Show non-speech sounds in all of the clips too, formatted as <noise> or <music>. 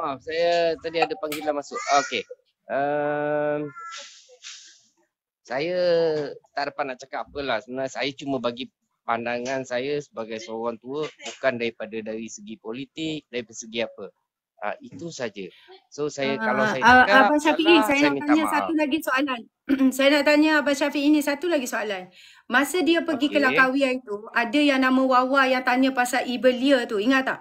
maaf. Saya tadi ada panggilan masuk. Ah, okey. Um, saya tak dapat nak cakap apalah. Sebenarnya saya cuma bagi pandangan saya sebagai seorang tua bukan daripada dari segi politik, dari segi apa. Uh, itu saja. So saya uh, kalau saya uh, cakap, Abang Syafiq, saya, saya nak tanya maaf. satu lagi soalan. <clears throat> saya nak tanya Abang Syafiq ini satu lagi soalan. Masa dia pergi okay. ke Langkawi itu, ada yang nama Wawa yang tanya pasal Ibelia tu. Ingat tak?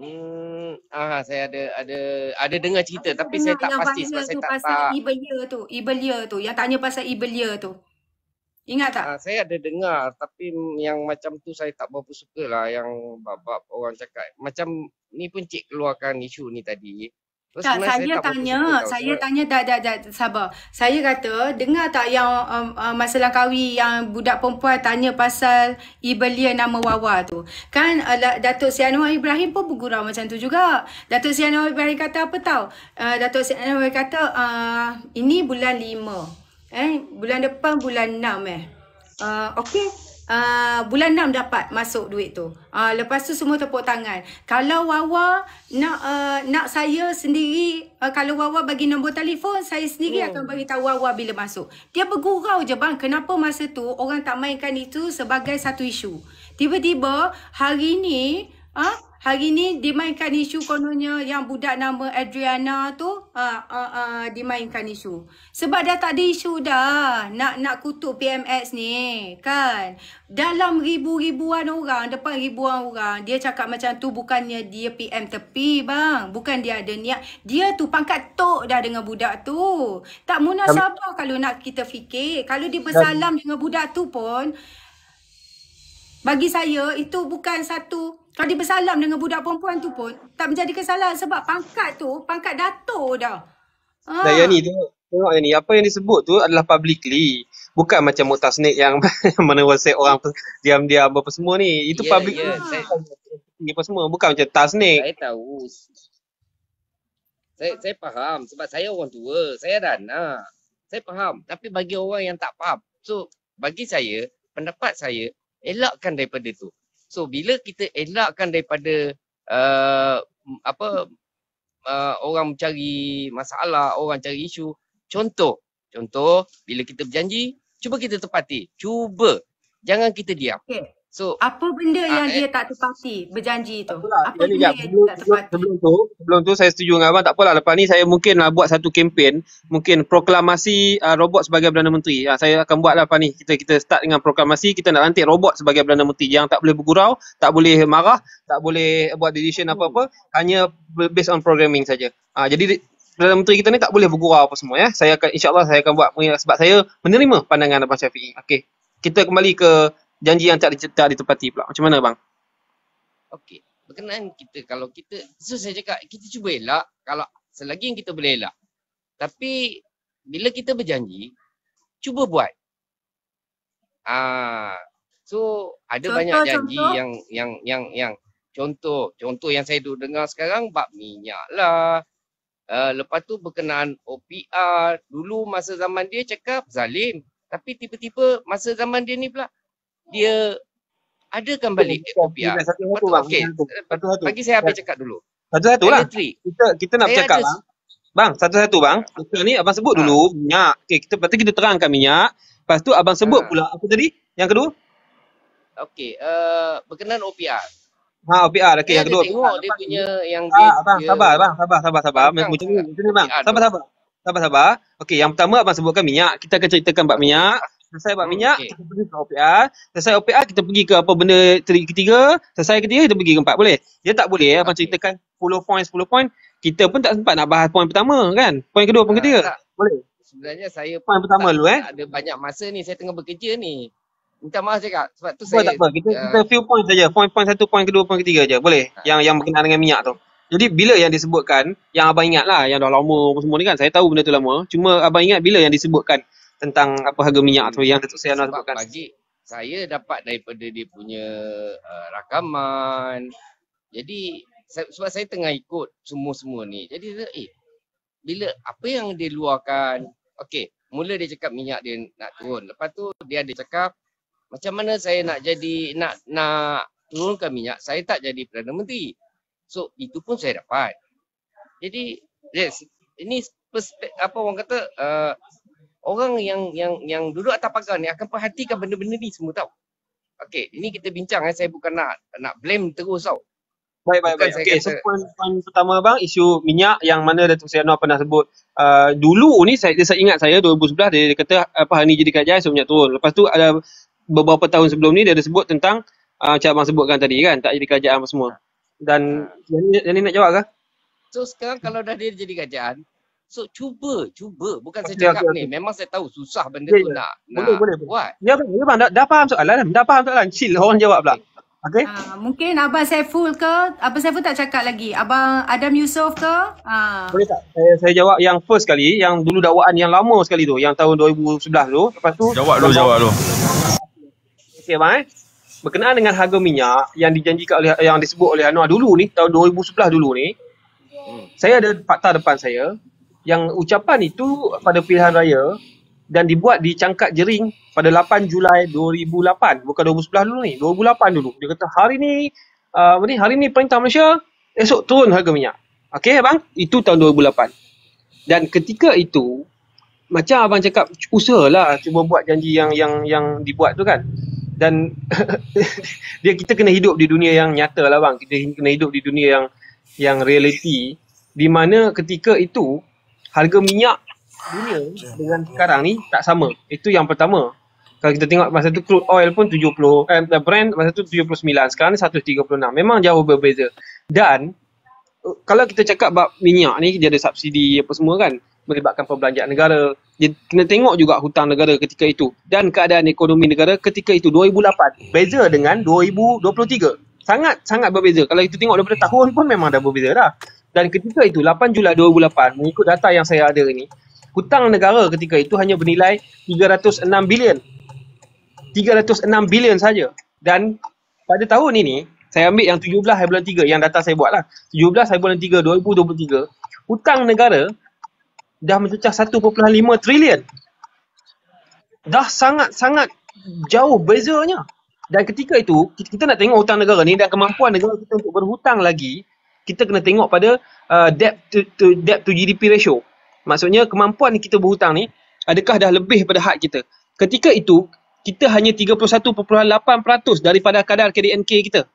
Hmm, ah saya ada ada ada dengar cerita tapi saya tak pasti sebab saya tak pasal Ibelia tu, Ibelia tu yang tanya pasal Ibelia tu. Ingat tak? Ah, saya ada dengar tapi yang macam tu saya tak berapa sukalah yang bab-bab orang cakap. Macam ni pun cik keluarkan isu ni tadi. Uh, Terus tak, saya tanya, saya tahu, tanya, tak, tak, tak, sabar. Saya kata, dengar tak yang um, um, masalah kawi yang budak perempuan tanya pasal Ibelia nama Wawa tu. Kan uh, Datuk Sian Anwar Ibrahim pun bergurau macam tu juga. Datuk Sian Anwar Ibrahim kata apa tau? Uh, Datuk Sian Anwar Ibrahim kata, uh, ini bulan lima. Eh, bulan depan bulan enam eh. Uh, okay uh, bulan 6 dapat masuk duit tu. Uh, lepas tu semua tepuk tangan. Kalau Wawa nak uh, nak saya sendiri uh, kalau Wawa bagi nombor telefon saya sendiri hmm. akan bagi tahu Wawa bila masuk. Dia bergurau je bang kenapa masa tu orang tak mainkan itu sebagai satu isu. Tiba-tiba hari ni uh, hari ni dimainkan isu kononnya yang budak nama Adriana tu uh, uh, uh, dimainkan isu. Sebab dah tak ada isu dah nak nak kutuk PMS ni kan. Dalam ribu-ribuan orang, depan ribuan orang, dia cakap macam tu bukannya dia PM tepi bang. Bukan dia ada niat. Dia tu pangkat tok dah dengan budak tu. Tak munasabah kalau nak kita fikir. Kalau dia bersalam dengan budak tu pun, bagi saya itu bukan satu kalau dia bersalam dengan budak perempuan tu pun tak menjadi kesalahan sebab pangkat tu pangkat dator dah. Ha. Dah yang ni tu tengok yang ni apa yang disebut tu adalah publicly bukan macam mutasnik yang <laughs> mana whatsapp orang diam-diam apa semua ni itu yeah, public yeah. ni apa semua bukan macam tasnik saya tahu saya, saya faham sebab saya orang tua saya ada anak saya faham tapi bagi orang yang tak faham so bagi saya pendapat saya elakkan daripada tu So bila kita elakkan daripada uh, apa uh, orang mencari masalah, orang cari isu. Contoh, contoh bila kita berjanji, cuba kita tepati. Cuba. Jangan kita diam. Okay. So apa benda ah, yang uh, dia tak tepati berjanji tu? Apa benda yang dia tak tepati? Sebelum tu, sebelum tu saya setuju dengan abang tak apalah lepas ni saya mungkin lah buat satu kempen, mungkin proklamasi uh, robot sebagai Perdana Menteri. Uh, saya akan buat lah lepas ni. Kita kita start dengan proklamasi kita nak lantik robot sebagai Perdana Menteri yang tak boleh bergurau, tak boleh marah, tak boleh buat decision hmm. apa-apa, hanya based on programming saja. Uh, jadi Perdana Menteri kita ni tak boleh bergurau apa semua ya. Saya akan insya-Allah saya akan buat sebab saya menerima pandangan Abang Syafiq. Okey. Kita kembali ke janji yang tak, tak ditepati pula. Macam mana bang? Okey. Berkenaan kita kalau kita, so saya cakap kita cuba elak kalau selagi yang kita boleh elak. Tapi bila kita berjanji, cuba buat. Ah, so ada contoh, banyak janji contoh. yang yang yang yang contoh contoh yang saya dengar sekarang bab minyak lah. Uh, lepas tu berkenaan OPR, dulu masa zaman dia cakap zalim. Tapi tiba-tiba masa zaman dia ni pula, dia adakan balik Ethiopia. Satu satu okay. satu. Satu Bagi saya apa cakap dulu. Satu satu lah. Kita kita nak saya cakap lah. Bang, satu-satu bang. Sekarang ni abang sebut ha. dulu minyak. Okey, kita pasti kita terangkan minyak. Lepas tu abang sebut ha. pula apa tadi? Yang kedua? Okey, uh, eh, berkenaan OPR. Ha, OPR. Okey, yang kedua. Tengok bang, dia punya ini. yang ha, dia, abang, dia sabar bang, sabar, sabar, sabar. Bang, macam ni, macam bang. Sabar, sabar. Sabar, sabar. Okey, yang pertama abang sebutkan minyak. Kita akan ceritakan bab minyak. Selesai bab hmm, minyak, okay. kita pergi ke OPR. Selesai OPR, kita pergi ke apa benda ketiga. Selesai ketiga, kita pergi ke empat. Boleh? Dia tak boleh. Okay. Eh, ya. Macam kita kan 10 poin, 10 poin. Kita pun tak sempat nak bahas poin pertama kan? Poin kedua, poin ketiga. Tak. Boleh? Sebenarnya saya poin pun pertama tak, dulu, eh? tak ada banyak masa ni. Saya tengah bekerja ni. Minta maaf cakap. Sebab tu tak saya... Tak Kita, uh, kita few point saja. Poin point satu, poin kedua, poin ketiga saja Boleh? Tak. Ha. Yang yang berkenaan dengan minyak tu. Jadi bila yang disebutkan, yang abang ingat lah yang dah lama semua ni kan. Saya tahu benda tu lama. Cuma abang ingat bila yang disebutkan tentang apa harga minyak tu yang Datuk Sayana sebutkan. Pagi saya dapat daripada dia punya uh, rakaman. Jadi sebab saya tengah ikut semua-semua ni. Jadi eh bila apa yang dia luarkan, okey, mula dia cakap minyak dia nak turun. Lepas tu dia ada cakap macam mana saya nak jadi nak nak turunkan minyak, saya tak jadi Perdana Menteri. So itu pun saya dapat. Jadi yes, ini apa orang kata uh, orang yang yang yang duduk atas pagar ni akan perhatikan benda-benda ni semua tau. Okey, ini kita bincang eh. Saya bukan nak nak blame terus tau. Baik, baik, baik. Okey, so poin, poin pertama bang, isu minyak yang mana Datuk Seri Anwar pernah sebut. Uh, dulu ni saya, saya ingat saya 2011 dia, dia kata apa hari ni jadi kajian so minyak turun. Lepas tu ada beberapa tahun sebelum ni dia ada sebut tentang uh, macam abang sebutkan tadi kan, tak jadi kajian apa semua. Dan uh, yang, ni, yang ni nak jawab ke? So sekarang kalau dah dia jadi kajian, So cuba, cuba. Bukan okay, saya cakap okay, okay. ni. Memang saya tahu susah benda okay, ya, tu ya. nak, boleh, nak boleh, buat. Ya, ya bang, dah, dah faham soalan. Dah faham soalan. Chill, orang jawab pula. Okay. Uh, ah, mungkin Abang Saiful ke? Abang Saiful tak cakap lagi. Abang Adam Yusof ke? Uh. Boleh tak? Saya, saya jawab yang first kali. Yang dulu dakwaan yang lama sekali tu. Yang tahun 2011 tu. Lepas tu. Jawab dulu, jawab dulu. Jawab dulu. Okay, Abang eh. Berkenaan dengan harga minyak yang dijanjikan oleh yang disebut oleh Anwar dulu ni tahun 2011 dulu ni. Hmm. Saya ada fakta depan saya yang ucapan itu pada pilihan raya dan dibuat di Cangkat Jering pada 8 Julai 2008 bukan 2010 dulu ni 2008 dulu dia kata hari ni uh, apa uh, ni hari ni perintah Malaysia esok turun harga minyak okey abang itu tahun 2008 dan ketika itu macam abang cakap usahalah cuba buat janji yang yang yang dibuat tu kan dan <laughs> dia kita kena hidup di dunia yang nyata lah bang kita kena hidup di dunia yang yang reality di mana ketika itu harga minyak dunia dengan sekarang ni tak sama. Itu yang pertama. Kalau kita tengok masa tu crude oil pun 70, eh, brand masa tu 79, sekarang ni 136. Memang jauh berbeza. Dan uh, kalau kita cakap bab minyak ni dia ada subsidi apa semua kan melibatkan perbelanjaan negara dia kena tengok juga hutang negara ketika itu dan keadaan ekonomi negara ketika itu 2008 beza dengan 2023 sangat sangat berbeza kalau kita tengok daripada tahun pun memang dah berbeza dah dan ketika itu 8 Julai 2008 mengikut data yang saya ada ini, hutang negara ketika itu hanya bernilai 306 bilion. 306 bilion saja. Dan pada tahun ini, saya ambil yang 17 hari bulan 3 yang data saya buat lah. 17 hari bulan 3 2023, hutang negara dah mencecah 1.5 trilion. Dah sangat-sangat jauh bezanya. Dan ketika itu, kita nak tengok hutang negara ni dan kemampuan negara kita untuk berhutang lagi kita kena tengok pada uh, debt to, to debt to GDP ratio. Maksudnya kemampuan kita berhutang ni adakah dah lebih pada had kita. Ketika itu kita hanya 31.8% daripada kadar KDNK kita.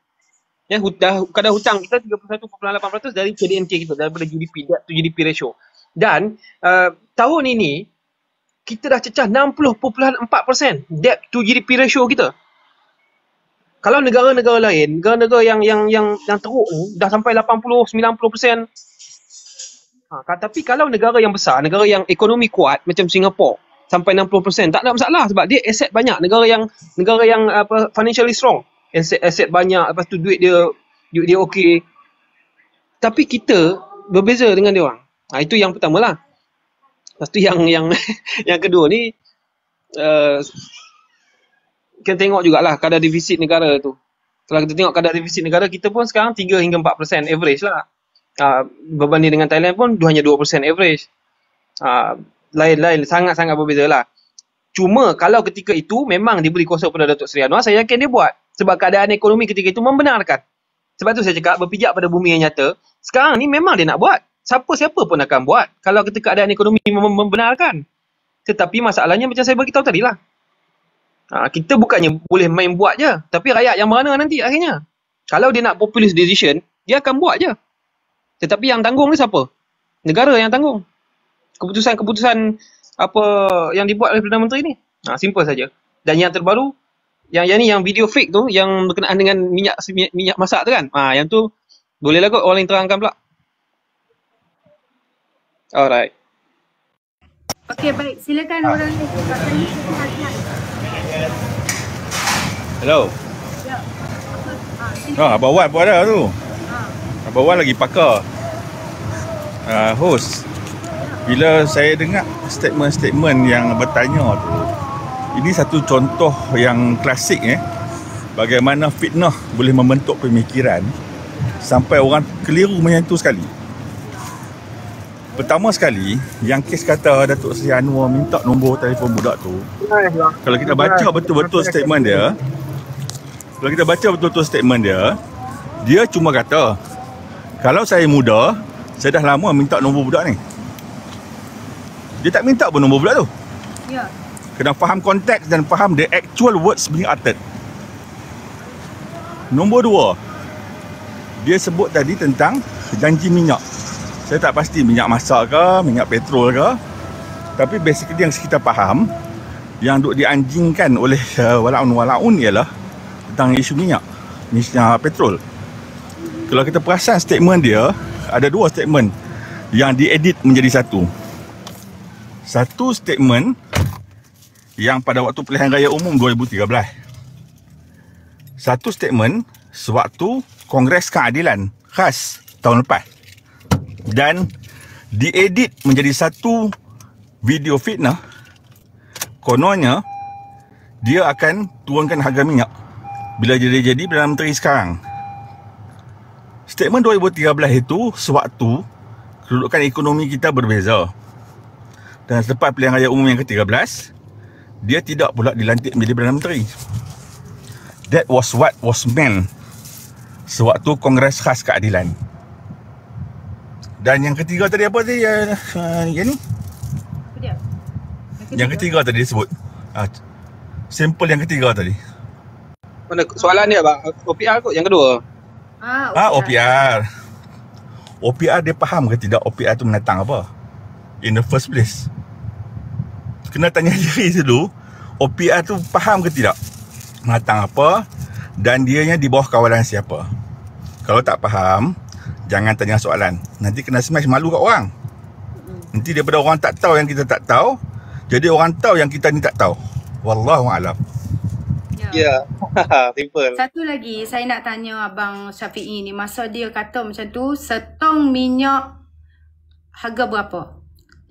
Ya, dah, kadar hutang kita 31.8% dari KDNK kita daripada GDP debt to GDP ratio. Dan uh, tahun ini kita dah cecah 60.4% debt to GDP ratio kita kalau negara-negara lain, negara-negara yang yang yang yang teruk dah sampai 80-90%. Ha, tapi kalau negara yang besar, negara yang ekonomi kuat macam Singapura sampai 60%, tak ada masalah sebab dia aset banyak, negara yang negara yang apa financially strong, aset aset banyak, lepas tu duit dia duit dia okey. Tapi kita berbeza dengan dia orang. Ha, itu yang pertama lah. Lepas yang yang <laughs> yang kedua ni uh, kita tengok jugalah kadar defisit negara tu. Kalau kita tengok kadar defisit negara, kita pun sekarang 3 hingga 4 persen average lah. Uh, berbanding dengan Thailand pun hanya 2 persen average. Uh, lain-lain, sangat-sangat berbeza lah. Cuma kalau ketika itu memang diberi kuasa kepada Datuk Seri Anwar, saya yakin dia buat. Sebab keadaan ekonomi ketika itu membenarkan. Sebab tu saya cakap berpijak pada bumi yang nyata, sekarang ni memang dia nak buat. Siapa-siapa pun akan buat kalau ketika keadaan ekonomi membenarkan. Tetapi masalahnya macam saya beritahu tadi lah. Ha, kita bukannya boleh main buat je. Tapi rakyat yang merana nanti akhirnya. Kalau dia nak populist decision, dia akan buat je. Tetapi yang tanggung ni siapa? Negara yang tanggung. Keputusan-keputusan apa yang dibuat oleh Perdana Menteri ni. Ha, simple saja. Dan yang terbaru, yang, yang ni yang video fake tu, yang berkenaan dengan minyak minyak, minyak masak tu kan. Ha, yang tu boleh lah kot orang yang terangkan pula. Alright. Okay, baik. Silakan orang lain. Ah. Hello. Ya. Ha, ah, Abah Wan pun tu. Ha. Ah. Abah lagi pakar. Ha, host. Bila saya dengar statement-statement yang bertanya tu. Ini satu contoh yang klasik eh. Bagaimana fitnah boleh membentuk pemikiran sampai orang keliru macam sekali. Pertama sekali, yang kes kata Datuk Seri Anwar minta nombor telefon budak tu. Kalau kita baca betul-betul statement dia, kalau kita baca betul-betul statement dia, dia cuma kata, kalau saya muda, saya dah lama minta nombor budak ni. Dia tak minta pun nombor budak tu. Ya. Kena faham konteks dan faham the actual words being uttered. Nombor dua, dia sebut tadi tentang janji minyak. Saya tak pasti minyak masak ke, minyak petrol ke. Tapi basically yang kita faham, yang duk dianjingkan oleh uh, walaun-walaun ialah, tentang isu minyak minyak ah, petrol kalau kita perasan statement dia ada dua statement yang diedit menjadi satu satu statement yang pada waktu pilihan raya umum 2013 satu statement sewaktu Kongres Keadilan khas tahun lepas dan diedit menjadi satu video fitnah kononnya dia akan turunkan harga minyak bila dia, dia jadi Perdana Menteri sekarang statement 2013 itu sewaktu kedudukan ekonomi kita berbeza dan selepas pilihan raya umum yang ke-13 dia tidak pula dilantik menjadi Perdana Menteri that was what was meant sewaktu Kongres Khas Keadilan dan yang ketiga tadi apa tadi uh, yang ni yang ketiga. Ah, yang ketiga tadi disebut uh, sampel yang ketiga tadi mana soalan dia abang? OPR kot yang kedua. Ha, ah, OPR. Ah, OPR. OPR dia faham ke tidak OPR tu menatang apa? In the first place. Kena tanya <laughs> diri dulu. OPR tu faham ke tidak? Menatang apa? Dan dia dianya di bawah kawalan siapa? Kalau tak faham, jangan tanya soalan. Nanti kena smash malu kat orang. Nanti daripada orang tak tahu yang kita tak tahu, jadi orang tahu yang kita ni tak tahu. Wallahu a'lam yeah. Ya. <laughs> simple. Satu lagi saya nak tanya abang Syafiq ni masa dia kata macam tu setong minyak harga berapa?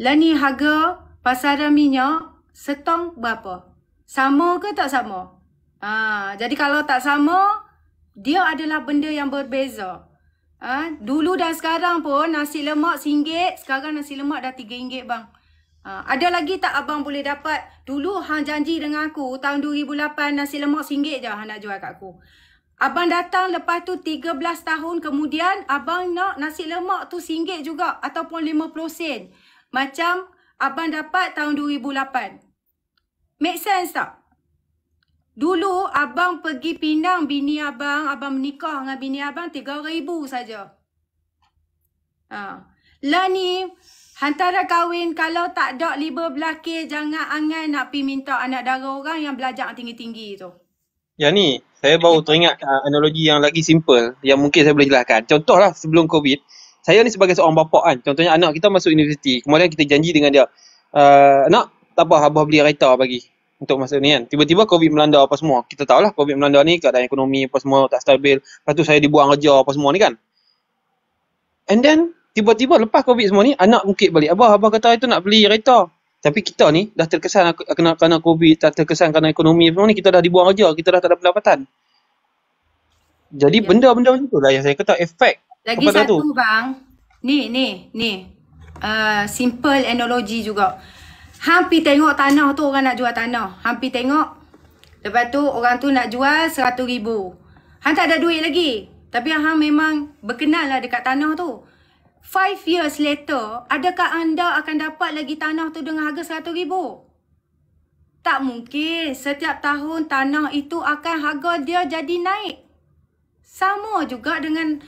Lah harga pasaran minyak setong berapa? Sama ke tak sama? Ha, jadi kalau tak sama dia adalah benda yang berbeza. Ha, dulu dan sekarang pun nasi lemak RM1, sekarang nasi lemak dah RM3 bang. Ha, ada lagi tak abang boleh dapat? Dulu hang janji dengan aku tahun 2008 nasi lemak RM1 je hang nak jual kat aku. Abang datang lepas tu 13 tahun kemudian abang nak nasi lemak tu RM1 juga ataupun 50 sen. Macam abang dapat tahun 2008. Make sense tak? Dulu abang pergi pinang bini abang, abang menikah dengan bini abang 3000 saja. Ha. Lah ni Hantara kahwin kalau tak dok 15 k jangan angan nak pi minta anak dara orang yang belajar tinggi-tinggi tu. Ya ni, saya baru teringat uh, analogi yang lagi simple yang mungkin saya boleh jelaskan. Contohlah sebelum Covid, saya ni sebagai seorang bapa kan, contohnya anak kita masuk universiti, kemudian kita janji dengan dia, uh, nak tak apa, abah beli kereta bagi untuk masa ni kan. Tiba-tiba Covid melanda apa semua. Kita tahu lah Covid melanda ni keadaan ekonomi apa semua tak stabil. Lepas tu saya dibuang kerja apa semua ni kan. And then tiba-tiba lepas covid semua ni anak mukit balik abah abah kata itu nak beli kereta tapi kita ni dah terkesan kena kena covid tak terkesan kena ekonomi semua ni kita dah dibuang aja, kita dah tak ada pendapatan jadi ya. benda-benda macam lah yang saya kata efek lagi satu tu. bang ni ni ni uh, simple analogy juga hampir tengok tanah tu orang nak jual tanah hampir tengok lepas tu orang tu nak jual seratus ribu Han tak ada duit lagi. Tapi Han memang berkenal lah dekat tanah tu. 5 years later, adakah anda akan dapat lagi tanah tu dengan harga RM100,000? Tak mungkin. Setiap tahun tanah itu akan harga dia jadi naik. Sama juga dengan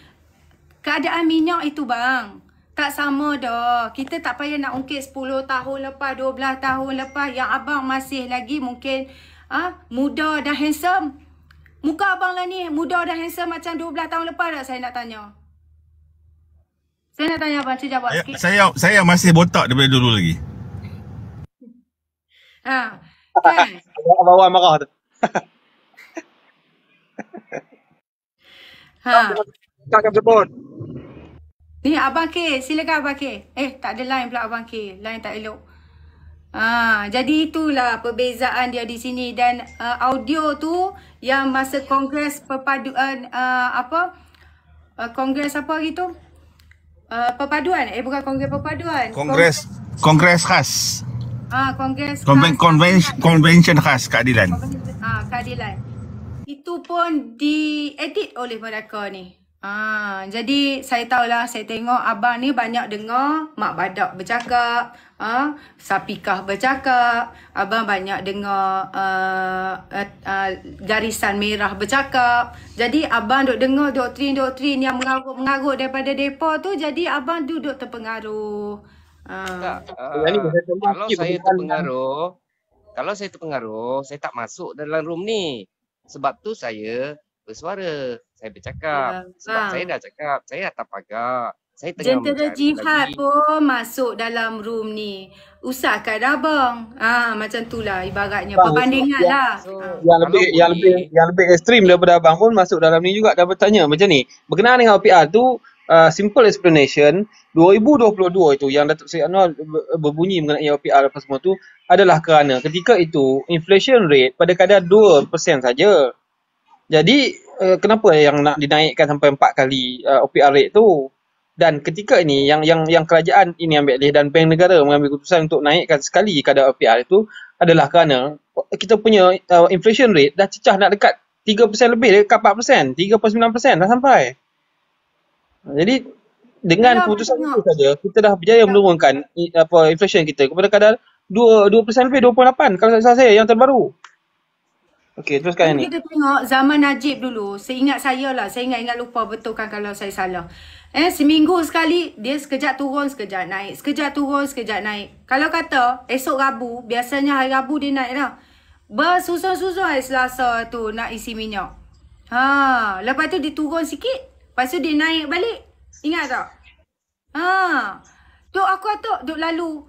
keadaan minyak itu bang. Tak sama dah. Kita tak payah nak ungkit 10 tahun lepas, 12 tahun lepas yang abang masih lagi mungkin ah ha, muda dan handsome. Muka abang lah ni muda dan handsome macam 12 tahun lepas tak saya nak tanya. Saya nak tanya abang, cik jawab saya, sikit. Saya, saya masih botak daripada dulu lagi. Ha, kan? Abang Wan marah tu. ha. Ni eh, Abang K, silakan Abang K. Eh, tak ada line pula Abang K. Line tak elok. Ha, jadi itulah perbezaan dia di sini dan uh, audio tu yang masa kongres perpaduan uh, apa uh, kongres apa gitu Uh, perpaduan eh bukan kongres perpaduan kongres kongres khas ah kongres Conven- khas konvensyen convention khas keadilan ah keadilan itu pun diedit oleh mereka ni ah jadi saya tahulah saya tengok abang ni banyak dengar mak badak bercakap ha, sapikah bercakap, abang banyak dengar uh, uh, uh, garisan merah bercakap. Jadi abang duk dengar doktrin-doktrin yang mengarut-mengarut daripada depa tu jadi abang duduk terpengaruh. Ha. Tak, uh, kalau saya terpengaruh, kalau saya terpengaruh, saya tak masuk dalam room ni. Sebab tu saya bersuara, saya bercakap. Sebab ha. saya dah cakap, saya tak pagar saya tengah Jentera jihad lagi. pun masuk dalam room ni. Usah kat abang. Lah, ah ha, macam itulah ibaratnya perbandingan lah. Ha. Yang, yang lebih Kalau yang lebih yang lebih ekstrim daripada abang pun masuk dalam ni juga dapat tanya macam ni. Berkenaan dengan OPR tu Uh, simple explanation 2022 itu yang Datuk Seri Anwar berbunyi mengenai OPR apa semua tu adalah kerana ketika itu inflation rate pada kadar 2% saja. Jadi uh, kenapa yang nak dinaikkan sampai 4 kali uh, OPR rate tu? dan ketika ini yang yang yang kerajaan ini ambil alih dan bank negara mengambil keputusan untuk naikkan sekali kadar LPR itu adalah kerana kita punya uh, inflation rate dah cecah nak dekat 3% lebih ke 4%, 3.9% dah sampai. Jadi dengan keputusan itu saja kita dah berjaya menurunkan apa inflation kita kepada kadar 2 2% lebih 2.8 kalau saya, saya yang terbaru. Okey, teruskan ini. Kita tengok zaman Najib dulu. Seingat saya lah, saya ingat-ingat lupa betulkan kalau saya salah. Eh, seminggu sekali dia sekejap turun, sekejap naik. Sekejap turun, sekejap naik. Kalau kata esok Rabu, biasanya hari Rabu dia naik lah. Bersusun-susun hari Selasa tu nak isi minyak. Ha, lepas tu dia turun sikit. Lepas tu dia naik balik. Ingat tak? Ha. Tu aku kata duk lalu.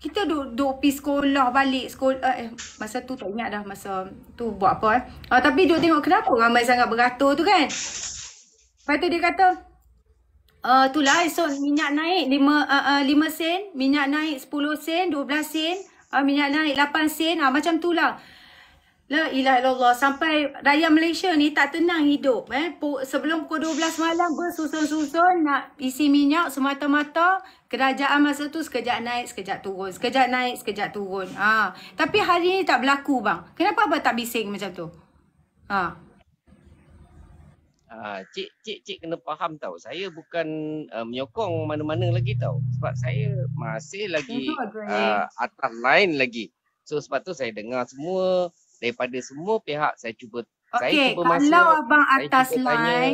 Kita duk duk pi sekolah balik sekolah eh, eh masa tu tak ingat dah masa tu buat apa eh. Ha, tapi duk tengok kenapa ramai sangat beratur tu kan? Lepas tu dia kata, Uh, itulah esok minyak naik 5, uh, uh, sen, minyak naik 10 sen, 12 sen, uh, minyak naik 8 sen, uh, macam itulah. La ilah illallah sampai rakyat Malaysia ni tak tenang hidup eh sebelum pukul 12 malam gua susun-susun nak isi minyak semata-mata kerajaan masa tu sekejap naik sekejap turun sekejap naik sekejap turun ha tapi hari ni tak berlaku bang kenapa apa tak bising macam tu ha Ah, cik, cik, cik kena faham tau. Saya bukan uh, menyokong mana-mana lagi tau. Sebab saya masih lagi uh, atas lain lagi. So sebab tu saya dengar semua daripada semua pihak saya cuba okay, saya cuba kalau masuk. Kalau abang atas lain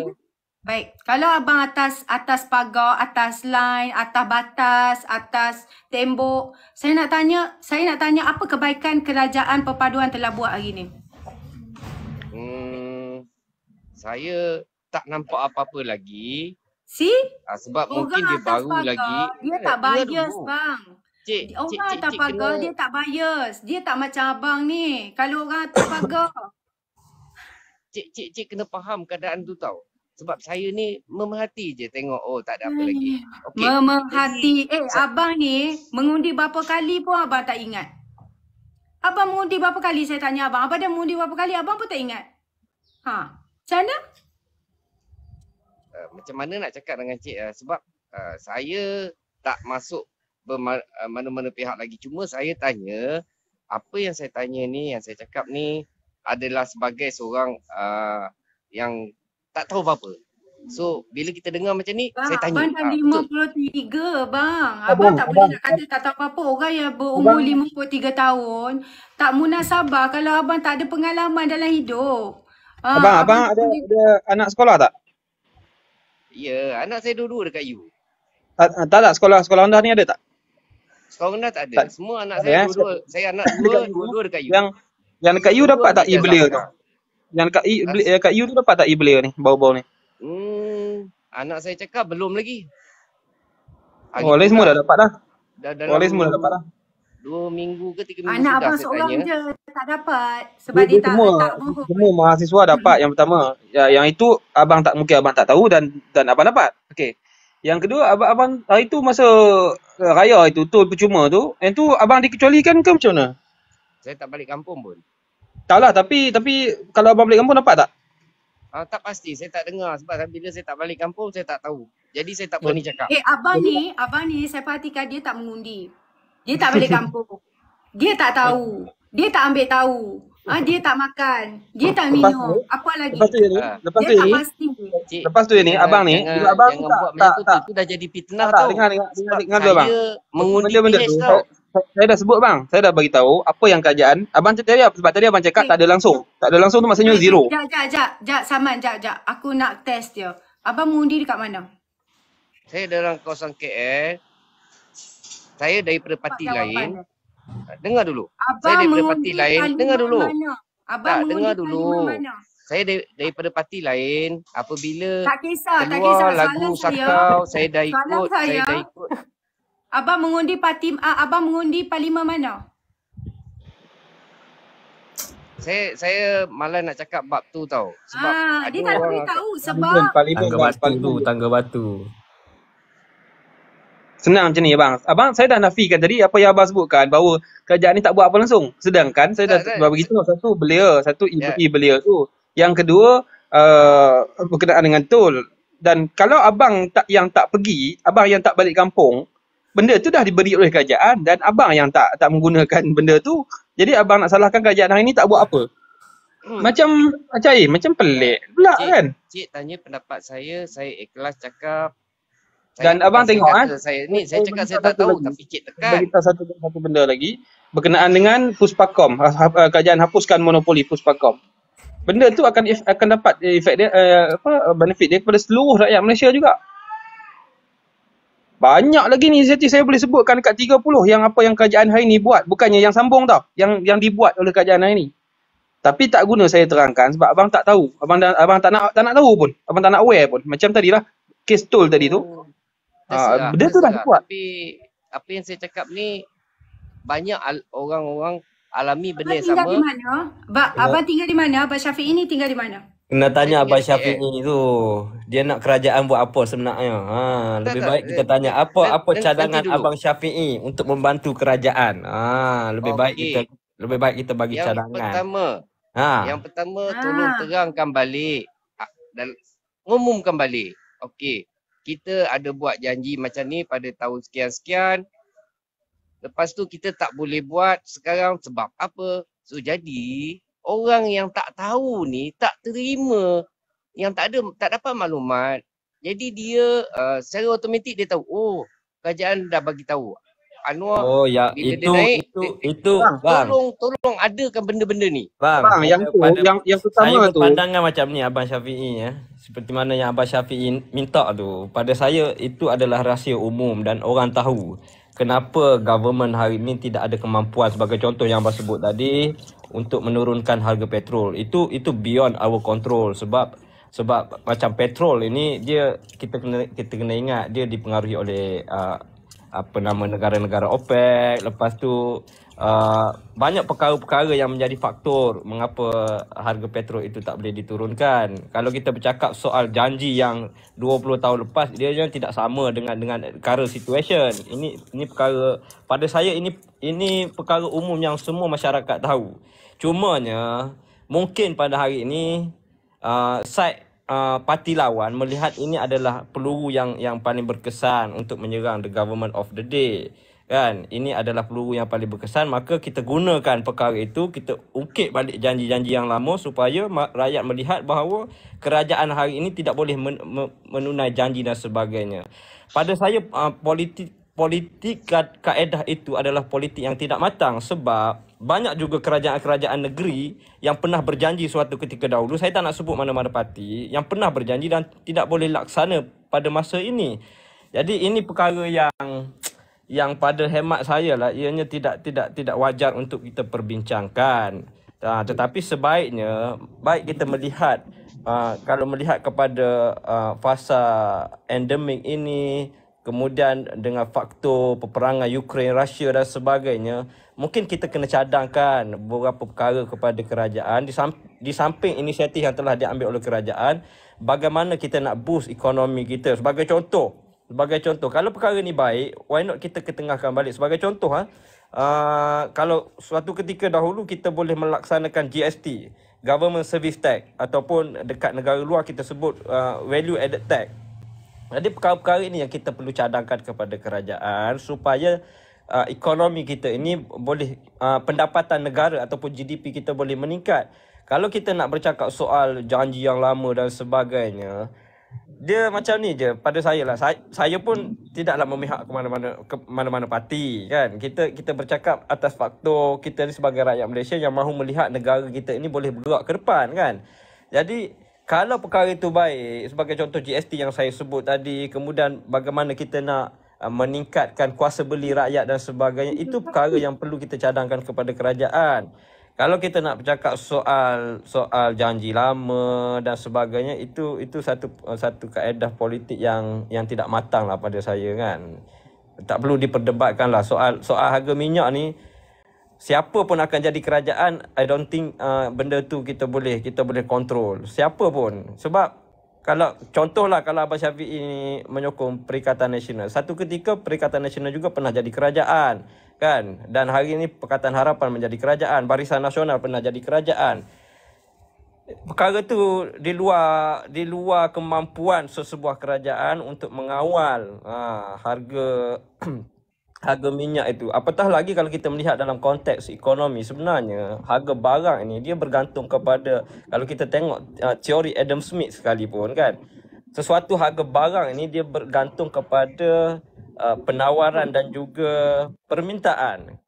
Baik, kalau abang atas atas pagar, atas lain, atas batas, atas tembok, saya nak tanya, saya nak tanya apa kebaikan kerajaan perpaduan telah buat hari ini? Hmm, saya tak nampak apa-apa lagi. Si? Uh, sebab orang mungkin dia baru pagar, lagi. Dia eh, tak bias bang. Cik, dia, orang cik, atas pagar kena... dia tak bias. Dia tak macam abang ni. Kalau orang atas pagar. Cik, cik, cik kena faham keadaan tu tau. Sebab saya ni memerhati je tengok oh tak ada apa lagi. Hmm. Okay. Memerhati. Eh so, abang ni mengundi berapa kali pun abang tak ingat. Abang mengundi berapa kali saya tanya abang. Abang dah mengundi berapa kali abang pun tak ingat. Ha. Macam mana? macam mana nak cakap dengan cik uh, sebab uh, saya tak masuk eh, mana-mana pihak lagi cuma saya tanya apa yang saya tanya ni yang saya cakap ni adalah sebagai seorang uh, yang tak tahu apa-apa So bila kita dengar macam ni bang, saya tanya Abang dah ah, lima puluh tiga, bang Abang, abang tak boleh nak kata tak tahu apa-apa Orang yang berumur puluh tiga tahun Tak munasabah kalau abang tak ada pengalaman dalam hidup ah, Abang, ha, abang, abang ada, ada anak sekolah tak? Ya, anak saya dua-dua dekat U. Uh, ah, ah, tak tak sekolah sekolah rendah ni ada tak? Sekolah rendah tak ada. Tak. Semua anak saya yeah. dua Saya anak dua, dua-dua dekat U. Yang yang dekat U dapat tak e tu? Yang dekat e beli dekat U tu dapat tak e-belia ni, bau-bau ni? Hmm, anak saya cakap belum lagi. Oh, semua dah dapat dah. Dah dah. Oh, semua dah dapat dah. Dua minggu ke tiga minggu Anak abang seorang tanya. je tak dapat Sebab dia, dia, dia tak, semua, tak Semua mahasiswa dapat yang pertama ya, Yang itu abang tak mungkin abang tak tahu dan dan abang dapat Okey. Yang kedua abang-abang hari ah, tu masa eh, raya itu tu percuma tu Yang tu abang dikecualikan ke macam mana? Saya tak balik kampung pun Taklah tapi tapi kalau abang balik kampung dapat tak? Uh, tak pasti saya tak dengar sebab bila saya tak balik kampung saya tak tahu. Jadi saya tak eh, berani cakap. Eh abang ni, abang ni saya perhatikan dia tak mengundi. Dia tak balik <laughs> kampung. Dia tak tahu. Dia tak ambil tahu. Ha, dia tak makan. Dia tak lepas minum. Tu, apa lagi? Lepas tu ni. Ah. Lepas tu ni. Lepas eh, tu ni abang ni, jangan, abang tak, buat tak, tak, tak. Itu dah jadi fitnah tau. Dengar dengar dengar dulu bang. Mengundi benda tu. Tau. Saya dah sebut bang. Saya dah bagi tahu apa yang kerajaan. Abang tadi sebab tadi abang cakap eh. tak ada langsung. Tak ada langsung tu maksudnya eh, zero. Jap jap jap. Jap saman jap jap. Aku nak test dia. Abang mengundi dekat mana? Saya dalam kawasan KL saya dari parti lain. Dengar dulu. Abang saya dari parti lain. Dengar dulu. Abang tak, dengar dulu. Mana? Saya dari, daripada parti lain apabila tak kisah, keluar tak kisah. lagu Sakau, saya dah ikut. Saya. saya dah ikut. <laughs> Abang mengundi parti, uh, abang mengundi parlimen mana? Saya saya malas nak cakap bab tu tau. Sebab ah, dia tak boleh tahu sebab tangga batu, tangga batu. Senang macam ni abang. Ya, abang saya dah nafikan tadi apa yang abang sebutkan bahawa kerajaan ni tak buat apa langsung. Sedangkan saya dah right. beritahu satu belia, satu ibu yeah. belia tu. Yang kedua uh, berkenaan dengan tol. Dan kalau abang tak yang tak pergi, abang yang tak balik kampung, benda tu dah diberi oleh kerajaan dan abang yang tak tak menggunakan <laughs> benda tu. Jadi abang nak salahkan kerajaan hari ni tak buat apa. Hmm. Macam macam eh, macam pelik pula cik, kan. Cik tanya pendapat saya, saya ikhlas cakap dan abang tengok kan. Saya ni saya oh, cakap saya tak tahu lagi. tapi cik tekan. Bagi satu satu benda lagi berkenaan dengan Puspakom, ha, ha, ha, kajian hapuskan monopoli Puspakom. Benda tu akan akan dapat eh, efek dia eh, apa benefit dia kepada seluruh rakyat Malaysia juga. Banyak lagi ni Zeti saya boleh sebutkan dekat 30 yang apa yang kerajaan hari ni buat bukannya yang sambung tau yang yang dibuat oleh kerajaan hari ni. Tapi tak guna saya terangkan sebab abang tak tahu. Abang abang tak nak tak nak tahu pun. Abang tak nak aware pun. Macam tadilah kes toll tadi tu. Oh. Ah, lah. dia tu dah lah. kuat. Tapi apa yang saya cakap ni banyak al- orang-orang alami abang benda sama. Abang tinggal di mana? Ba- abang tinggal di mana? Abang Syafiq ini tinggal di mana? Kena tanya Abang Syafiq ni tu. Dia nak kerajaan buat apa sebenarnya? Ha, tak, lebih baik tak, kita tanya apa n- apa cadangan Abang Syafiq ini untuk membantu kerajaan. Ha, lebih okay. baik kita lebih baik kita bagi yang cadangan. Yang pertama. Ha. Yang pertama tolong ah. terangkan balik ah, dan umumkan balik. Okey kita ada buat janji macam ni pada tahun sekian-sekian. Lepas tu kita tak boleh buat sekarang sebab apa? So jadi orang yang tak tahu ni tak terima yang tak ada tak dapat maklumat. Jadi dia uh, secara automatik dia tahu oh kerajaan dah bagi tahu Anwar. Oh ya kita itu, naik, itu itu itu bang. Tolong tolong adakan benda-benda ni. Bang, bang yang tu pada, yang yang pertama saya tu. pandangan macam ni abang Syafie ya. Seperti mana yang abang Syafie minta tu. Pada saya itu adalah rahsia umum dan orang tahu. Kenapa government hari ini tidak ada kemampuan sebagai contoh yang abang sebut tadi untuk menurunkan harga petrol. Itu itu beyond our control sebab sebab macam petrol ini dia kita kena kita kena ingat dia dipengaruhi oleh uh, apa nama negara-negara OPEC lepas tu uh, banyak perkara-perkara yang menjadi faktor mengapa harga petrol itu tak boleh diturunkan kalau kita bercakap soal janji yang 20 tahun lepas dia yang tidak sama dengan dengan current situation ini ini perkara pada saya ini ini perkara umum yang semua masyarakat tahu cumanya mungkin pada hari ini uh, side Uh, parti lawan melihat ini adalah peluru yang yang paling berkesan untuk menyerang the government of the day kan ini adalah peluru yang paling berkesan maka kita gunakan perkara itu kita ungkit balik janji-janji yang lama supaya rakyat melihat bahawa kerajaan hari ini tidak boleh men- men- menunai janji dan sebagainya pada saya uh, politik politik ka- kaedah itu adalah politik yang tidak matang sebab banyak juga kerajaan-kerajaan negeri yang pernah berjanji suatu ketika dahulu saya tak nak sebut mana-mana parti yang pernah berjanji dan tidak boleh laksana pada masa ini. Jadi ini perkara yang yang pada hemat saya lah ianya tidak tidak tidak wajar untuk kita perbincangkan. Ha, tetapi sebaiknya baik kita melihat uh, kalau melihat kepada uh, fasa endemik ini kemudian dengan faktor peperangan Ukraine, Rusia dan sebagainya, mungkin kita kena cadangkan beberapa perkara kepada kerajaan di di samping inisiatif yang telah diambil oleh kerajaan, bagaimana kita nak boost ekonomi kita. Sebagai contoh, sebagai contoh, kalau perkara ni baik, why not kita ketengahkan balik sebagai contoh ha? Uh, kalau suatu ketika dahulu kita boleh melaksanakan GST Government Service Tax Ataupun dekat negara luar kita sebut uh, Value Added Tax jadi perkara-perkara ini yang kita perlu cadangkan kepada kerajaan supaya uh, ekonomi kita ini boleh uh, pendapatan negara ataupun GDP kita boleh meningkat. Kalau kita nak bercakap soal janji yang lama dan sebagainya, dia macam ni je pada saya lah. Saya, saya pun tidaklah memihak ke mana-mana ke mana-mana parti kan. Kita kita bercakap atas faktor kita ni sebagai rakyat Malaysia yang mahu melihat negara kita ini boleh bergerak ke depan kan. Jadi kalau perkara itu baik sebagai contoh GST yang saya sebut tadi kemudian bagaimana kita nak uh, meningkatkan kuasa beli rakyat dan sebagainya itu perkara yang perlu kita cadangkan kepada kerajaan kalau kita nak bercakap soal soal janji lama dan sebagainya itu itu satu uh, satu kaedah politik yang yang tidak matang lah pada saya kan tak perlu diperdebatkan lah soal soal harga minyak ni siapa pun akan jadi kerajaan i don't think uh, benda tu kita boleh kita boleh kontrol. siapa pun sebab kalau contohlah kalau Abang Syafiq ini menyokong Perikatan Nasional. Satu ketika Perikatan Nasional juga pernah jadi kerajaan, kan? Dan hari ini Pekatan Harapan menjadi kerajaan, Barisan Nasional pernah jadi kerajaan. Perkara tu di luar di luar kemampuan sesebuah kerajaan untuk mengawal ha, harga <clears throat> harga minyak itu apatah lagi kalau kita melihat dalam konteks ekonomi sebenarnya harga barang ini dia bergantung kepada kalau kita tengok uh, teori Adam Smith sekalipun kan sesuatu harga barang ini dia bergantung kepada uh, penawaran dan juga permintaan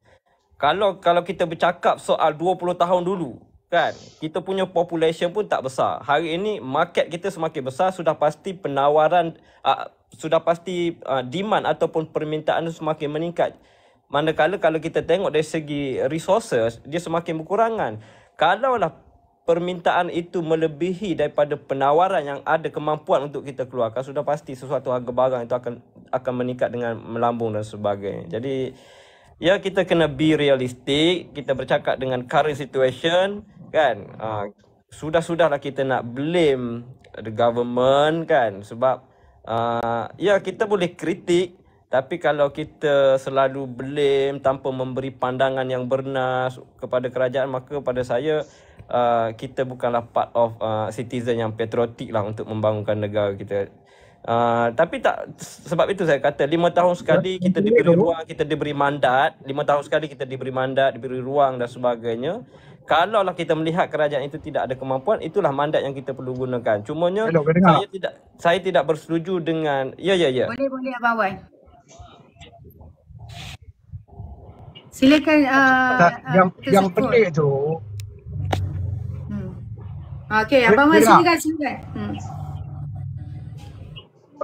kalau kalau kita bercakap soal 20 tahun dulu kan kita punya population pun tak besar hari ini market kita semakin besar sudah pasti penawaran uh, sudah pasti uh, demand ataupun permintaan semakin meningkat. Manakala kalau kita tengok dari segi resources, dia semakin berkurangan. Kalaulah permintaan itu melebihi daripada penawaran yang ada kemampuan untuk kita keluarkan, sudah pasti sesuatu harga barang itu akan akan meningkat dengan melambung dan sebagainya. Jadi, ya kita kena be realistik kita bercakap dengan current situation, kan. Uh, Sudah-sudahlah kita nak blame the government, kan. Sebab, uh, ya kita boleh kritik tapi kalau kita selalu blame tanpa memberi pandangan yang bernas kepada kerajaan maka pada saya uh, kita bukanlah part of uh, citizen yang patriotik lah untuk membangunkan negara kita Uh, tapi tak sebab itu saya kata lima tahun sekali kita diberi ruang kita diberi mandat lima tahun sekali kita diberi mandat diberi ruang dan sebagainya kalau kalaulah kita melihat kerajaan itu tidak ada kemampuan itulah mandat yang kita perlu gunakan Cuma Hello, saya tidak saya tidak bersetuju dengan ya ya ya boleh boleh abang Wan silakan uh, yang uh, yang pelik tu hmm. okey abang Wan silakan silakan hmm.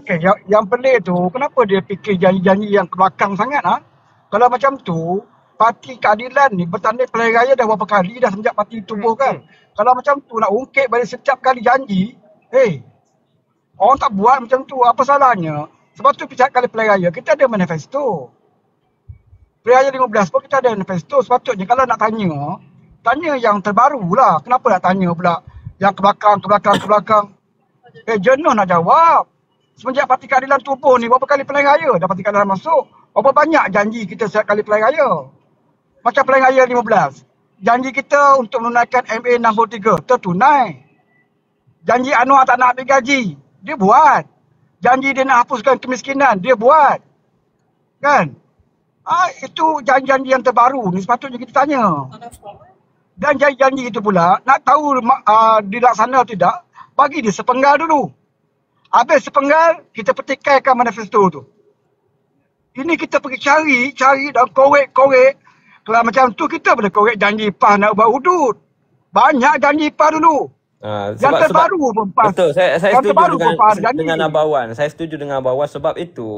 Okey, yang, yang pelik tu kenapa dia fikir janji-janji yang ke belakang sangat ha? Kalau macam tu, parti keadilan ni bertanding pilihan raya dah berapa kali dah semenjak parti tubuh hmm, kan. Hmm. Kalau macam tu nak ungkit pada setiap kali janji, hey, eh, orang tak buat macam tu. Apa salahnya? Sebab tu pihak kali pilihan raya, kita ada manifesto. Pilihan raya 15 pun kita ada manifesto. Sepatutnya kalau nak tanya, tanya yang terbaru lah. Kenapa nak tanya pula yang belakang, kebelakang, belakang. Eh, hey, jenuh nak jawab. Semenjak parti keadilan tubuh ni, berapa kali pilihan raya dah parti keadilan masuk? Berapa banyak janji kita setiap kali pelayan raya? Macam pelan raya 15. Janji kita untuk menunaikan MA 63 tertunai. Janji Anwar tak nak ambil gaji. Dia buat. Janji dia nak hapuskan kemiskinan. Dia buat. Kan? Ah ha, itu janji-janji yang terbaru ni sepatutnya kita tanya. Dan janji-janji itu pula nak tahu uh, dilaksana atau tidak bagi dia sepenggal dulu. Habis sepenggal kita petikaikan manifesto tu. Ini kita pergi cari, cari dan korek-korek kalau macam tu kita boleh korek janji PAH nak ubah hudud. Banyak janji PAH dulu. Ha, sebab, yang terbaru sebab, pun PAH. Betul, saya, saya yang setuju dengan, pun dengan, dengan Abah Wan. Saya setuju dengan Abah Wan sebab itu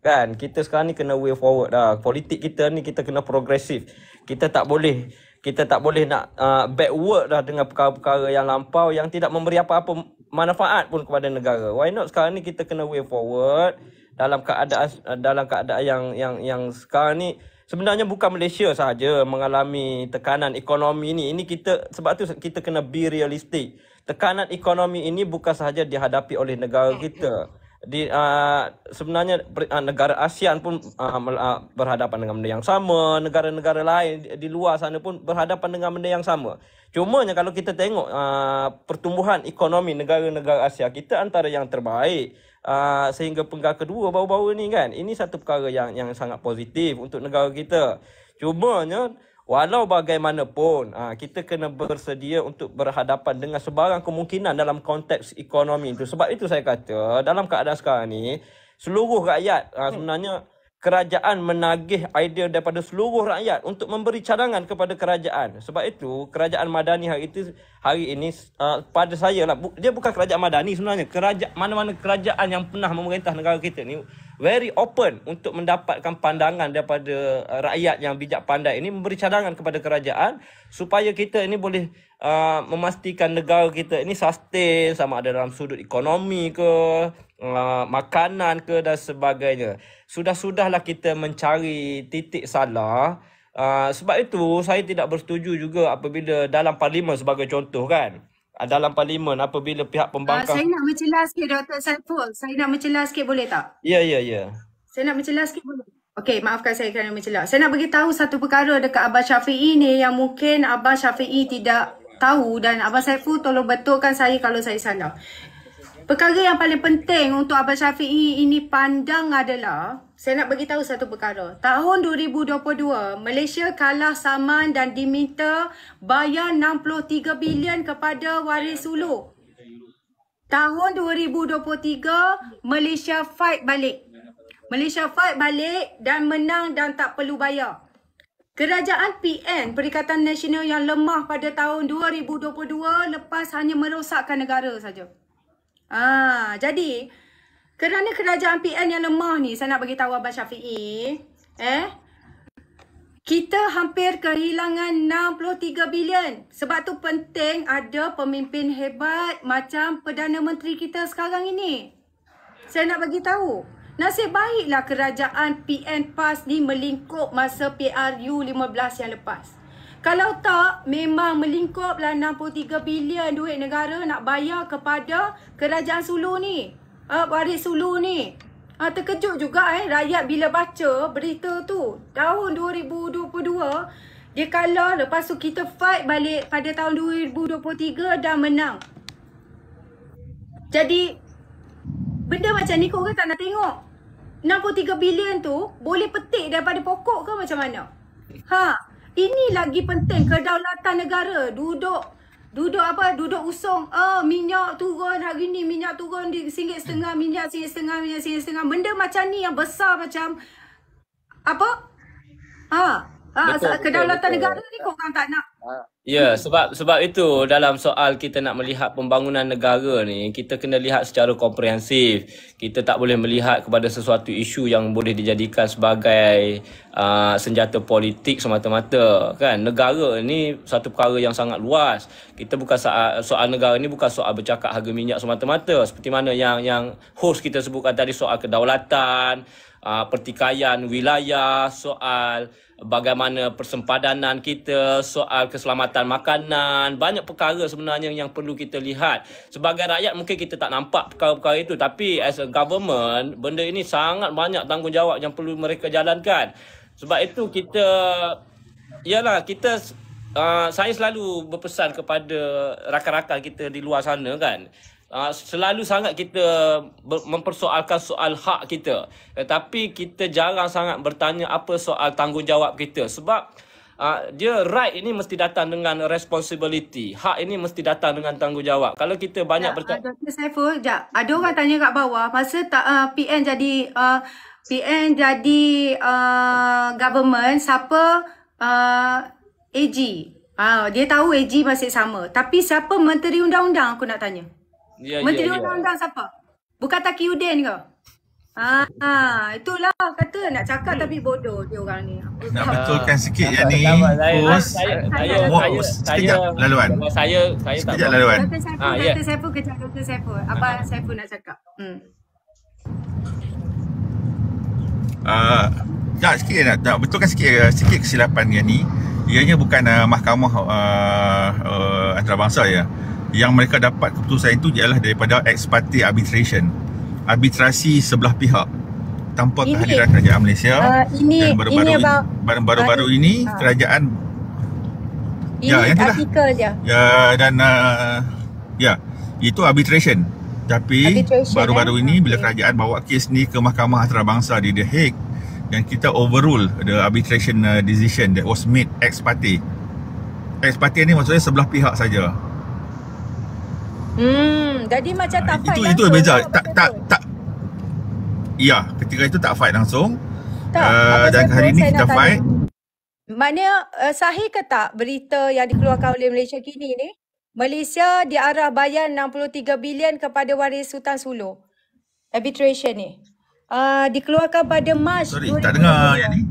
kan kita sekarang ni kena way forward dah. Politik kita ni kita kena progresif. Kita tak boleh kita tak boleh nak uh, backward dah dengan perkara-perkara yang lampau yang tidak memberi apa-apa manfaat pun kepada negara. Why not sekarang ni kita kena way forward dalam keadaan dalam keadaan yang yang yang sekarang ni sebenarnya bukan Malaysia sahaja mengalami tekanan ekonomi ini. Ini kita sebab tu kita kena be realistik Tekanan ekonomi ini bukan sahaja dihadapi oleh negara kita. Di uh, sebenarnya uh, negara ASEAN pun uh, berhadapan dengan benda yang sama, negara-negara lain di, di luar sana pun berhadapan dengan benda yang sama. Cumanya kalau kita tengok uh, pertumbuhan ekonomi negara-negara Asia kita antara yang terbaik. Ah, sehingga penggal kedua baru-baru ni kan. Ini satu perkara yang yang sangat positif untuk negara kita. Cumanya walau bagaimanapun uh, kita kena bersedia untuk berhadapan dengan sebarang kemungkinan dalam konteks ekonomi itu. Sebab itu saya kata dalam keadaan sekarang ni seluruh rakyat uh, sebenarnya hmm kerajaan menagih idea daripada seluruh rakyat untuk memberi cadangan kepada kerajaan. Sebab itu, kerajaan Madani hari itu hari ini uh, pada saya lah dia bukan kerajaan Madani sebenarnya. Kerajaan mana-mana kerajaan yang pernah memerintah negara kita ni very open untuk mendapatkan pandangan daripada uh, rakyat yang bijak pandai ini memberi cadangan kepada kerajaan supaya kita ini boleh uh, memastikan negara kita ini sustain sama ada dalam sudut ekonomi ke uh, makanan ke dan sebagainya. Sudah-sudahlah kita mencari titik salah. Uh, sebab itu saya tidak bersetuju juga apabila dalam parlimen sebagai contoh kan dalam parlimen apabila pihak pembangkang uh, Saya nak mencelah sikit Dr. Saiful. Saya nak mencelah sikit boleh tak? Ya yeah, ya yeah, ya. Yeah. Saya nak mencelah sikit boleh. Okey, maafkan saya kerana mencelah. Saya nak bagi tahu satu perkara dekat Abah Syafie ini yang mungkin Abah Syafie tidak tahu dan Abang Saiful tolong betulkan saya kalau saya salah. Perkara yang paling penting untuk Abang Syafiq ini pandang adalah saya nak bagi tahu satu perkara. Tahun 2022, Malaysia kalah saman dan diminta bayar 63 bilion kepada waris ulu. Tahun 2023, Malaysia fight balik. Malaysia fight balik dan menang dan tak perlu bayar. Kerajaan PN, Perikatan Nasional yang lemah pada tahun 2022 lepas hanya merosakkan negara saja. Ah, jadi kerana kerajaan PN yang lemah ni, saya nak bagi tahu Abang Syafiee, eh? Kita hampir kehilangan 63 bilion. Sebab tu penting ada pemimpin hebat macam Perdana Menteri kita sekarang ini. Saya nak bagi tahu. Nasib baiklah kerajaan PN PAS ni melingkup masa PRU 15 yang lepas. Kalau tak, memang melingkuplah 63 bilion duit negara nak bayar kepada kerajaan Sulu ni. Uh, waris Sulu ni. Uh, terkejut juga eh, rakyat bila baca berita tu. Tahun 2022, dia kalah lepas tu kita fight balik pada tahun 2023 dan menang. Jadi benda macam ni kau orang tak nak tengok. 63 bilion tu boleh petik daripada pokok ke macam mana? Ha, ini lagi penting kedaulatan negara duduk duduk apa duduk usung oh, minyak turun hari ni minyak turun di singgit setengah minyak singgit setengah minyak singgit setengah benda macam ni yang besar macam apa ha, ha betul, kedaulatan betul, negara betul. ni kau orang tak nak Ah. Ya, sebab sebab itu dalam soal kita nak melihat pembangunan negara ni, kita kena lihat secara komprehensif. Kita tak boleh melihat kepada sesuatu isu yang boleh dijadikan sebagai uh, senjata politik semata-mata, kan? Negara ni satu perkara yang sangat luas. Kita bukan soal, soal negara ni bukan soal bercakap harga minyak semata-mata seperti mana yang yang host kita sebutkan tadi soal kedaulatan, uh, pertikaian wilayah, soal bagaimana persempadanan kita, soal keselamatan makanan, banyak perkara sebenarnya yang perlu kita lihat. Sebagai rakyat mungkin kita tak nampak perkara-perkara itu tapi as a government benda ini sangat banyak tanggungjawab yang perlu mereka jalankan. Sebab itu kita ialah kita uh, saya selalu berpesan kepada rakan-rakan kita di luar sana kan. Ah, selalu sangat kita mempersoalkan soal hak kita tetapi kita jarang sangat bertanya apa soal tanggungjawab kita sebab ah, dia right ini mesti datang dengan responsibility. Hak ini mesti datang dengan tanggungjawab. Kalau kita banyak ya, bertanya. Uh, Dr. Saiful, jap. Ada orang tanya kat bawah. Masa ta, uh, ah, PN jadi uh, PN jadi uh, government, siapa uh, AG? Uh, dia tahu AG masih sama. Tapi siapa menteri undang-undang aku nak tanya? Ya, ya, Menteri ya, undang-undang siapa? Bukan Taki Udin ke? Ah, ah, itulah kata nak cakap tapi bodoh dia orang ni. Nak betulkan sikit yang ni. Saya saya saya saya laluan. Saya saya tak tahu. laluan. Kata saya pun kata saya saya pun. Apa ah. saya pun nak cakap. Hmm. Tak ah, sikit nak, nak betulkan sikit eh, sikit kesilapan yang ni ianya bukan uh, mahkamah uh, uh, antarabangsa ya yang mereka dapat keputusan itu ialah daripada ex parte arbitration arbitrasi sebelah pihak tanpa ini, kehadiran kerajaan Malaysia uh, ini, dan baru-baru ini, baru, baru, baru uh, kerajaan ya, ini ya, yang artikel je ya, dan uh, ya itu arbitration tapi baru-baru eh? ini bila okay. kerajaan bawa kes ni ke mahkamah antarabangsa di The Hague dan kita overrule the arbitration uh, decision that was made ex parte ex parte ni maksudnya sebelah pihak saja Hmm, jadi macam tak ah, fight itu, Itu beza. Tak, tak, tak. Ya, ketika itu tak fight langsung. Tak, uh, dan hari ini kita fight. Maknanya uh, sahih ke tak berita yang dikeluarkan oleh Malaysia kini ni? Malaysia diarah bayar 63 bilion kepada waris Sultan Sulu. Arbitration ni. Uh, dikeluarkan pada mas. Sorry, 2020. tak dengar yang ni.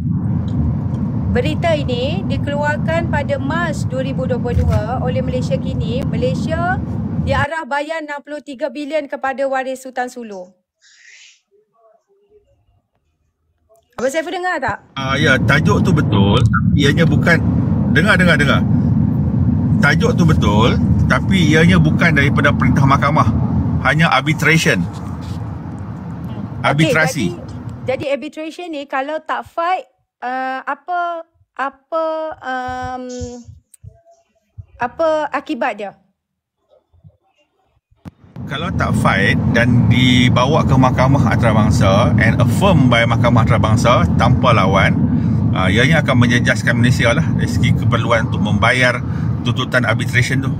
Berita ini dikeluarkan pada mas 2022 oleh Malaysia kini. Malaysia diarah bayar 63 bilion kepada waris Sultan Sulu. Abang Saiful dengar tak? Ah uh, ya, tajuk tu betul tapi ianya bukan dengar dengar dengar. Tajuk tu betul tapi ianya bukan daripada perintah mahkamah. Hanya arbitration. Arbitrasi. jadi, jadi arbitration ni kalau tak fight uh, apa apa um, apa akibat dia? kalau tak fight dan dibawa ke mahkamah antarabangsa and affirm by mahkamah antarabangsa tanpa lawan uh, ianya akan menjejaskan Malaysia lah dari segi keperluan untuk membayar tuntutan arbitration tu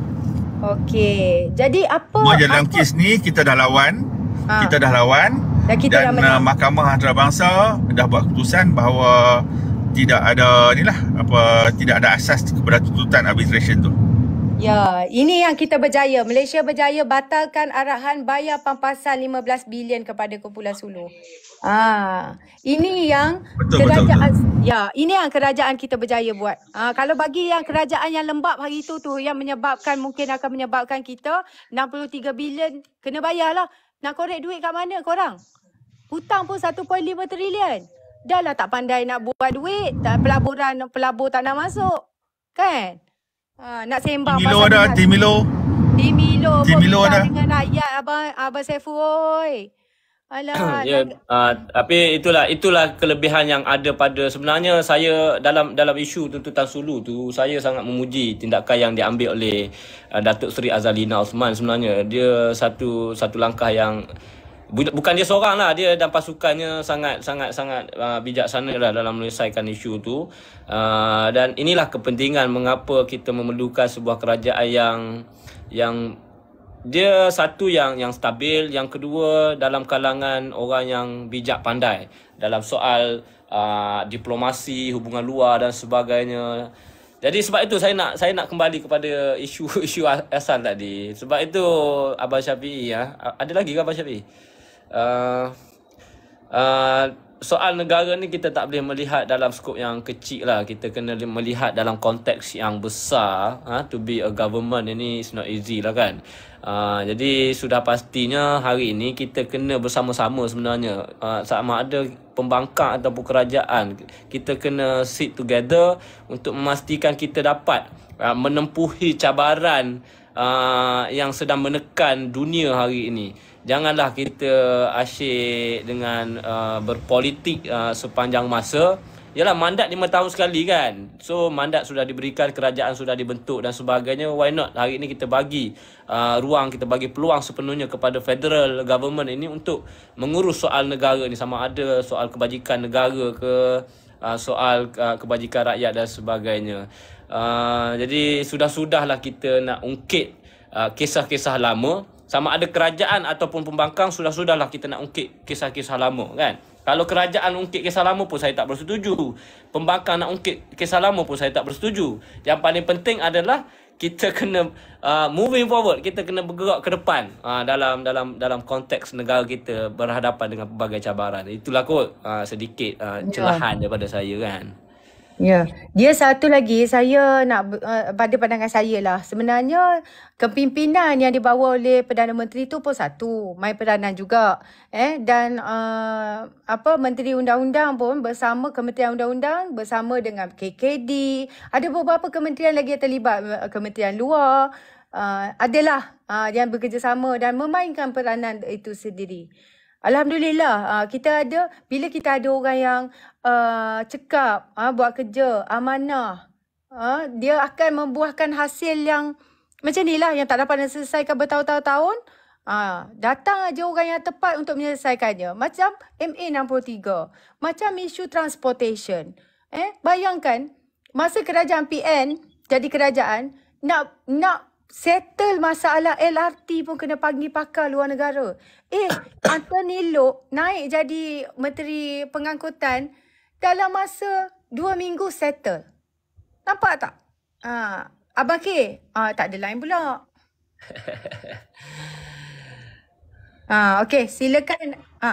Okey. jadi apa semua dalam apa? kes ni kita dah lawan ha. kita dah lawan dan, kita dan dah ah, mahkamah antarabangsa dah buat keputusan bahawa tidak ada lah apa tidak ada asas kepada tuntutan arbitration tu Ya, ini yang kita berjaya. Malaysia berjaya batalkan arahan bayar pampasan 15 bilion kepada Kepulauan Sulu. Ah, ini yang betul, kerajaan betul, betul. ya, ini yang kerajaan kita berjaya buat. Ah, kalau bagi yang kerajaan yang lembab hari itu tu yang menyebabkan mungkin akan menyebabkan kita 63 bilion kena bayarlah. Nak korek duit kat mana korang? Hutang pun 1.5 trilion. Dah lah tak pandai nak buat duit, tak pelaburan pelabur tak nak masuk. Kan? Ah, nak sembang Timilo ada ni, Timilo Timilo Timilo ada dengan ayat abang abang Saifu oi Alah, <coughs> yeah, ya, uh, tapi itulah itulah kelebihan yang ada pada sebenarnya saya dalam dalam isu tuntutan sulu tu saya sangat memuji tindakan yang diambil oleh uh, Datuk Seri Azalina Osman sebenarnya dia satu satu langkah yang bukan dia seorang lah dia dan pasukannya sangat sangat sangat uh, bijaksana lah dalam menyelesaikan isu tu uh, dan inilah kepentingan mengapa kita memerlukan sebuah kerajaan yang yang dia satu yang yang stabil yang kedua dalam kalangan orang yang bijak pandai dalam soal uh, diplomasi hubungan luar dan sebagainya jadi sebab itu saya nak saya nak kembali kepada isu-isu <laughs> asal tadi. Sebab itu Abang Syafie ya. Ada lagi ke Abang Syafie? Uh, uh, soal negara ni kita tak boleh melihat dalam skop yang kecil lah. Kita kena melihat dalam konteks yang besar. Uh, to be a government ini is not easy lah kan. Uh, jadi sudah pastinya hari ini kita kena bersama-sama sebenarnya uh, sama ada pembangkang ataupun kerajaan kita kena sit together untuk memastikan kita dapat uh, menempuhi cabaran uh, yang sedang menekan dunia hari ini janganlah kita asyik dengan uh, berpolitik uh, sepanjang masa. Yalah mandat 5 tahun sekali kan. So mandat sudah diberikan, kerajaan sudah dibentuk dan sebagainya. Why not hari ini kita bagi uh, ruang, kita bagi peluang sepenuhnya kepada federal government ini untuk mengurus soal negara ini sama ada soal kebajikan negara ke uh, soal uh, kebajikan rakyat dan sebagainya. Uh, jadi sudah-sudahlah kita nak ungkit uh, kisah-kisah lama sama ada kerajaan ataupun pembangkang sudah-sudahlah kita nak ungkit kisah-kisah lama kan kalau kerajaan ungkit kisah lama pun saya tak bersetuju pembangkang nak ungkit kisah lama pun saya tak bersetuju yang paling penting adalah kita kena uh, moving forward kita kena bergerak ke depan uh, dalam dalam dalam konteks negara kita berhadapan dengan pelbagai cabaran itulah kot uh, sedikit uh, ya. celahan daripada saya kan Ya. Yeah. Dia satu lagi saya nak uh, pada pandangan saya lah sebenarnya kepimpinan yang dibawa oleh Perdana Menteri tu pun satu main peranan juga eh dan uh, apa Menteri Undang-Undang pun bersama Kementerian Undang-Undang bersama dengan KKD ada beberapa kementerian lagi yang terlibat eh, kementerian luar uh, adalah uh, yang bekerjasama dan memainkan peranan itu sendiri. Alhamdulillah kita ada bila kita ada orang yang Uh, cekap, uh, buat kerja, amanah. Uh, dia akan membuahkan hasil yang macam ni lah yang tak dapat diselesaikan bertahun-tahun. Ah, datang aja orang yang tepat untuk menyelesaikannya. Macam MA63, macam isu transportation. Eh, bayangkan masa kerajaan PN jadi kerajaan nak nak settle masalah LRT pun kena panggil pakar luar negara. Eh, <coughs> Anthony Lok naik jadi menteri pengangkutan dalam masa dua minggu settle. Nampak tak? Ha, Abang K, ha, tak ada lain pula. <laughs> ha, okay, silakan. Ha.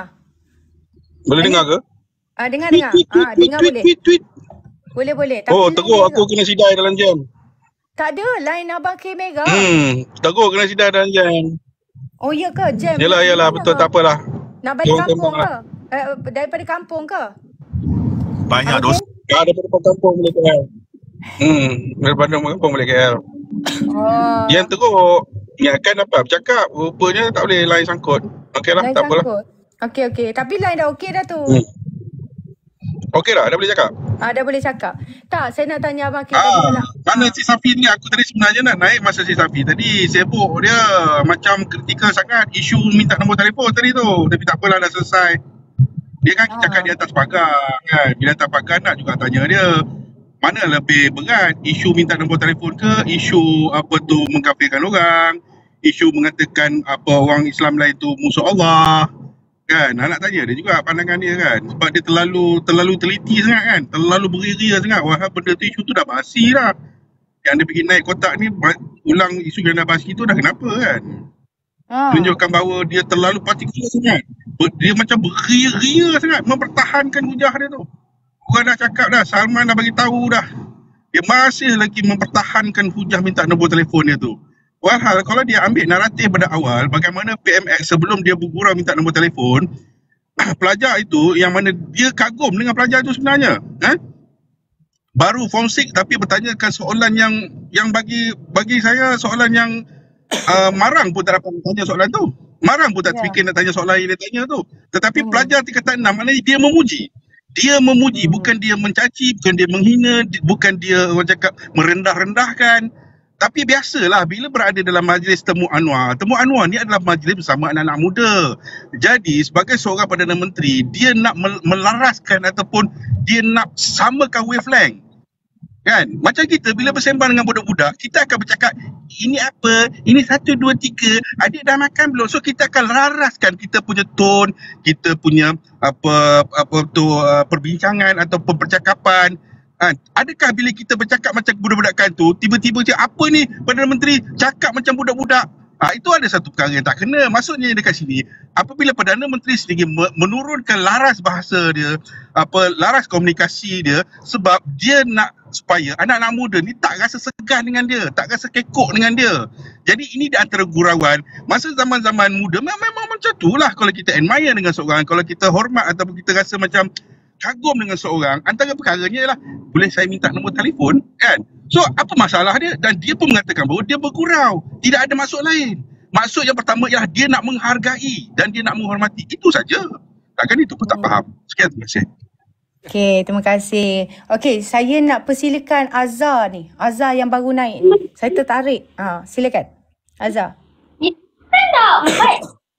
Boleh dengar ke? Ha, dengar, tweet, dengar. Tweet, ha, dengar tweet, boleh. Tweet, tweet. Boleh, boleh. Tapi oh, teruk aku kena sidai dalam jam. Tak ada, lain Abang K Mega? Hmm, teruk kena sidai dalam jam. Oh, iya ke? Jam. Yalah, yalah, betul. Tak apalah. Nak balik kampung lah. ke? Lah. Eh, daripada kampung ke? banyak dosa. Ah, daripada kampung boleh KL. Hmm, daripada kampung boleh KL. Oh. Ah. Yang teruk, ingatkan apa bercakap. Rupanya tak boleh lain sangkut. Okey lah, line tak apalah. Okey, okey. Tapi lain dah okey dah tu. Hmm. Okey dah, dah boleh cakap? Ah, dah boleh cakap. Tak, saya nak tanya Abang Kek ah, tadi lah. Mana Cik Safi ni? Aku tadi sebenarnya nak naik masa Cik Safi. Tadi sibuk dia macam kritikal sangat. Isu minta nombor telefon tadi tu. Tapi tak apalah, dah selesai. Dia kan ha. cakap ah. di atas pagar kan. Bila atas pagar nak juga tanya dia. Mana lebih berat? Isu minta nombor telefon ke? Isu apa tu mengkafirkan orang? Isu mengatakan apa orang Islam lain tu musuh Allah? Kan? Anak tanya dia juga pandangan dia kan. Sebab dia terlalu terlalu teliti sangat kan. Terlalu beriria sangat. Wah benda tu isu tu dah basi dah. Yang dia pergi naik kotak ni ulang isu yang dah basi tu dah kenapa kan? menunjukkan ah. bahawa dia terlalu partikular sangat dia macam beria-ria sangat mempertahankan hujah dia tu orang dah cakap dah Salman dah bagi tahu dah dia masih lagi mempertahankan hujah minta nombor telefon dia tu walhal kalau dia ambil naratif pada awal bagaimana PMX sebelum dia bergurau minta nombor telefon <clears throat> pelajar itu yang mana dia kagum dengan pelajar itu sebenarnya eh? baru form 6 tapi bertanyakan soalan yang yang bagi bagi saya soalan yang Ah, marang pun tak dapat tanya soalan tu. Marang pun tak yeah. fikir nak tanya soalan yang dia tanya tu. Tetapi hmm. pelajar tingkat 6 maknanya dia memuji. Dia memuji hmm. bukan dia mencaci, bukan dia menghina, bukan dia orang cakap merendah-rendahkan. Tapi biasalah bila berada dalam majlis temu anwar. Temu anwar ni adalah majlis bersama anak-anak muda. Jadi sebagai seorang Perdana Menteri, dia nak melaraskan ataupun dia nak samakan wavelength. Kan? Macam kita bila bersembang dengan budak-budak, kita akan bercakap, ini apa? Ini satu, dua, tiga. Adik dah makan belum? So kita akan raraskan kita punya tone, kita punya apa apa tu uh, perbincangan atau percakapan. Kan? Adakah bila kita bercakap macam budak-budak kan tu, tiba-tiba macam apa ni Perdana Menteri cakap macam budak-budak? Ha, itu ada satu perkara yang tak kena. Maksudnya dekat sini, apabila Perdana Menteri sendiri menurunkan laras bahasa dia, apa laras komunikasi dia, sebab dia nak supaya anak-anak muda ni tak rasa segan dengan dia, tak rasa kekok dengan dia. Jadi ini di antara gurauan, masa zaman-zaman muda memang, memang macam itulah kalau kita admire dengan seorang, kalau kita hormat ataupun kita rasa macam kagum dengan seorang antara perkaranya ialah boleh saya minta nombor telefon kan so apa masalah dia dan dia pun mengatakan bahawa dia bergurau tidak ada maksud lain maksud yang pertama ialah dia nak menghargai dan dia nak menghormati itu saja takkan itu pun tak hmm. faham sekian terima kasih Okay, terima kasih. Okay, saya nak persilakan Azhar ni. Azhar yang baru naik. Saya tertarik. Ha, silakan. Azhar.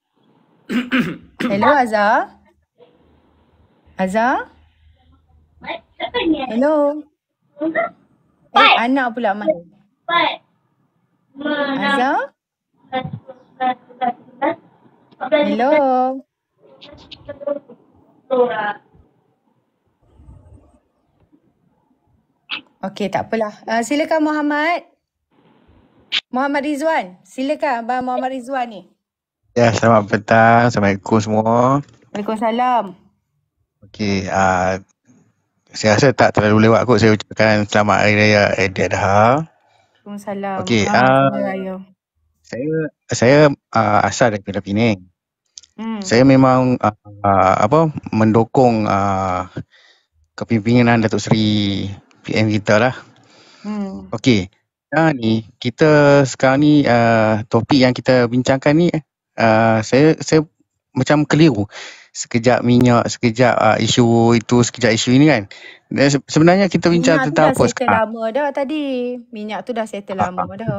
<coughs> Hello Azhar. Azhar? Hello? Empat. Eh, anak pula Mat. Azhar? Hello? Okey, tak apalah. Uh, silakan Muhammad. Muhammad Rizwan. Silakan Abang Muhammad Rizwan ni. Ya, selamat petang. Assalamualaikum semua. Waalaikumsalam. Okey, uh, saya rasa tak terlalu lewat kot saya ucapkan selamat hari raya Adi Adha. Assalamualaikum. Okey, uh, saya saya uh, asal daripada Pinang. Hmm. Saya memang uh, apa mendukung uh, kepimpinan Datuk Seri PM kita lah. Hmm. Okey. Ha, ni kita sekarang ni uh, topik yang kita bincangkan ni uh, saya saya macam keliru sekejap minyak, sekejap uh, isu itu, sekejap isu ini kan. Dan sebenarnya kita bincang tentang apa sekarang. Minyak dah settle lama dah tadi. Minyak tu dah settle lama ah, ah. dah.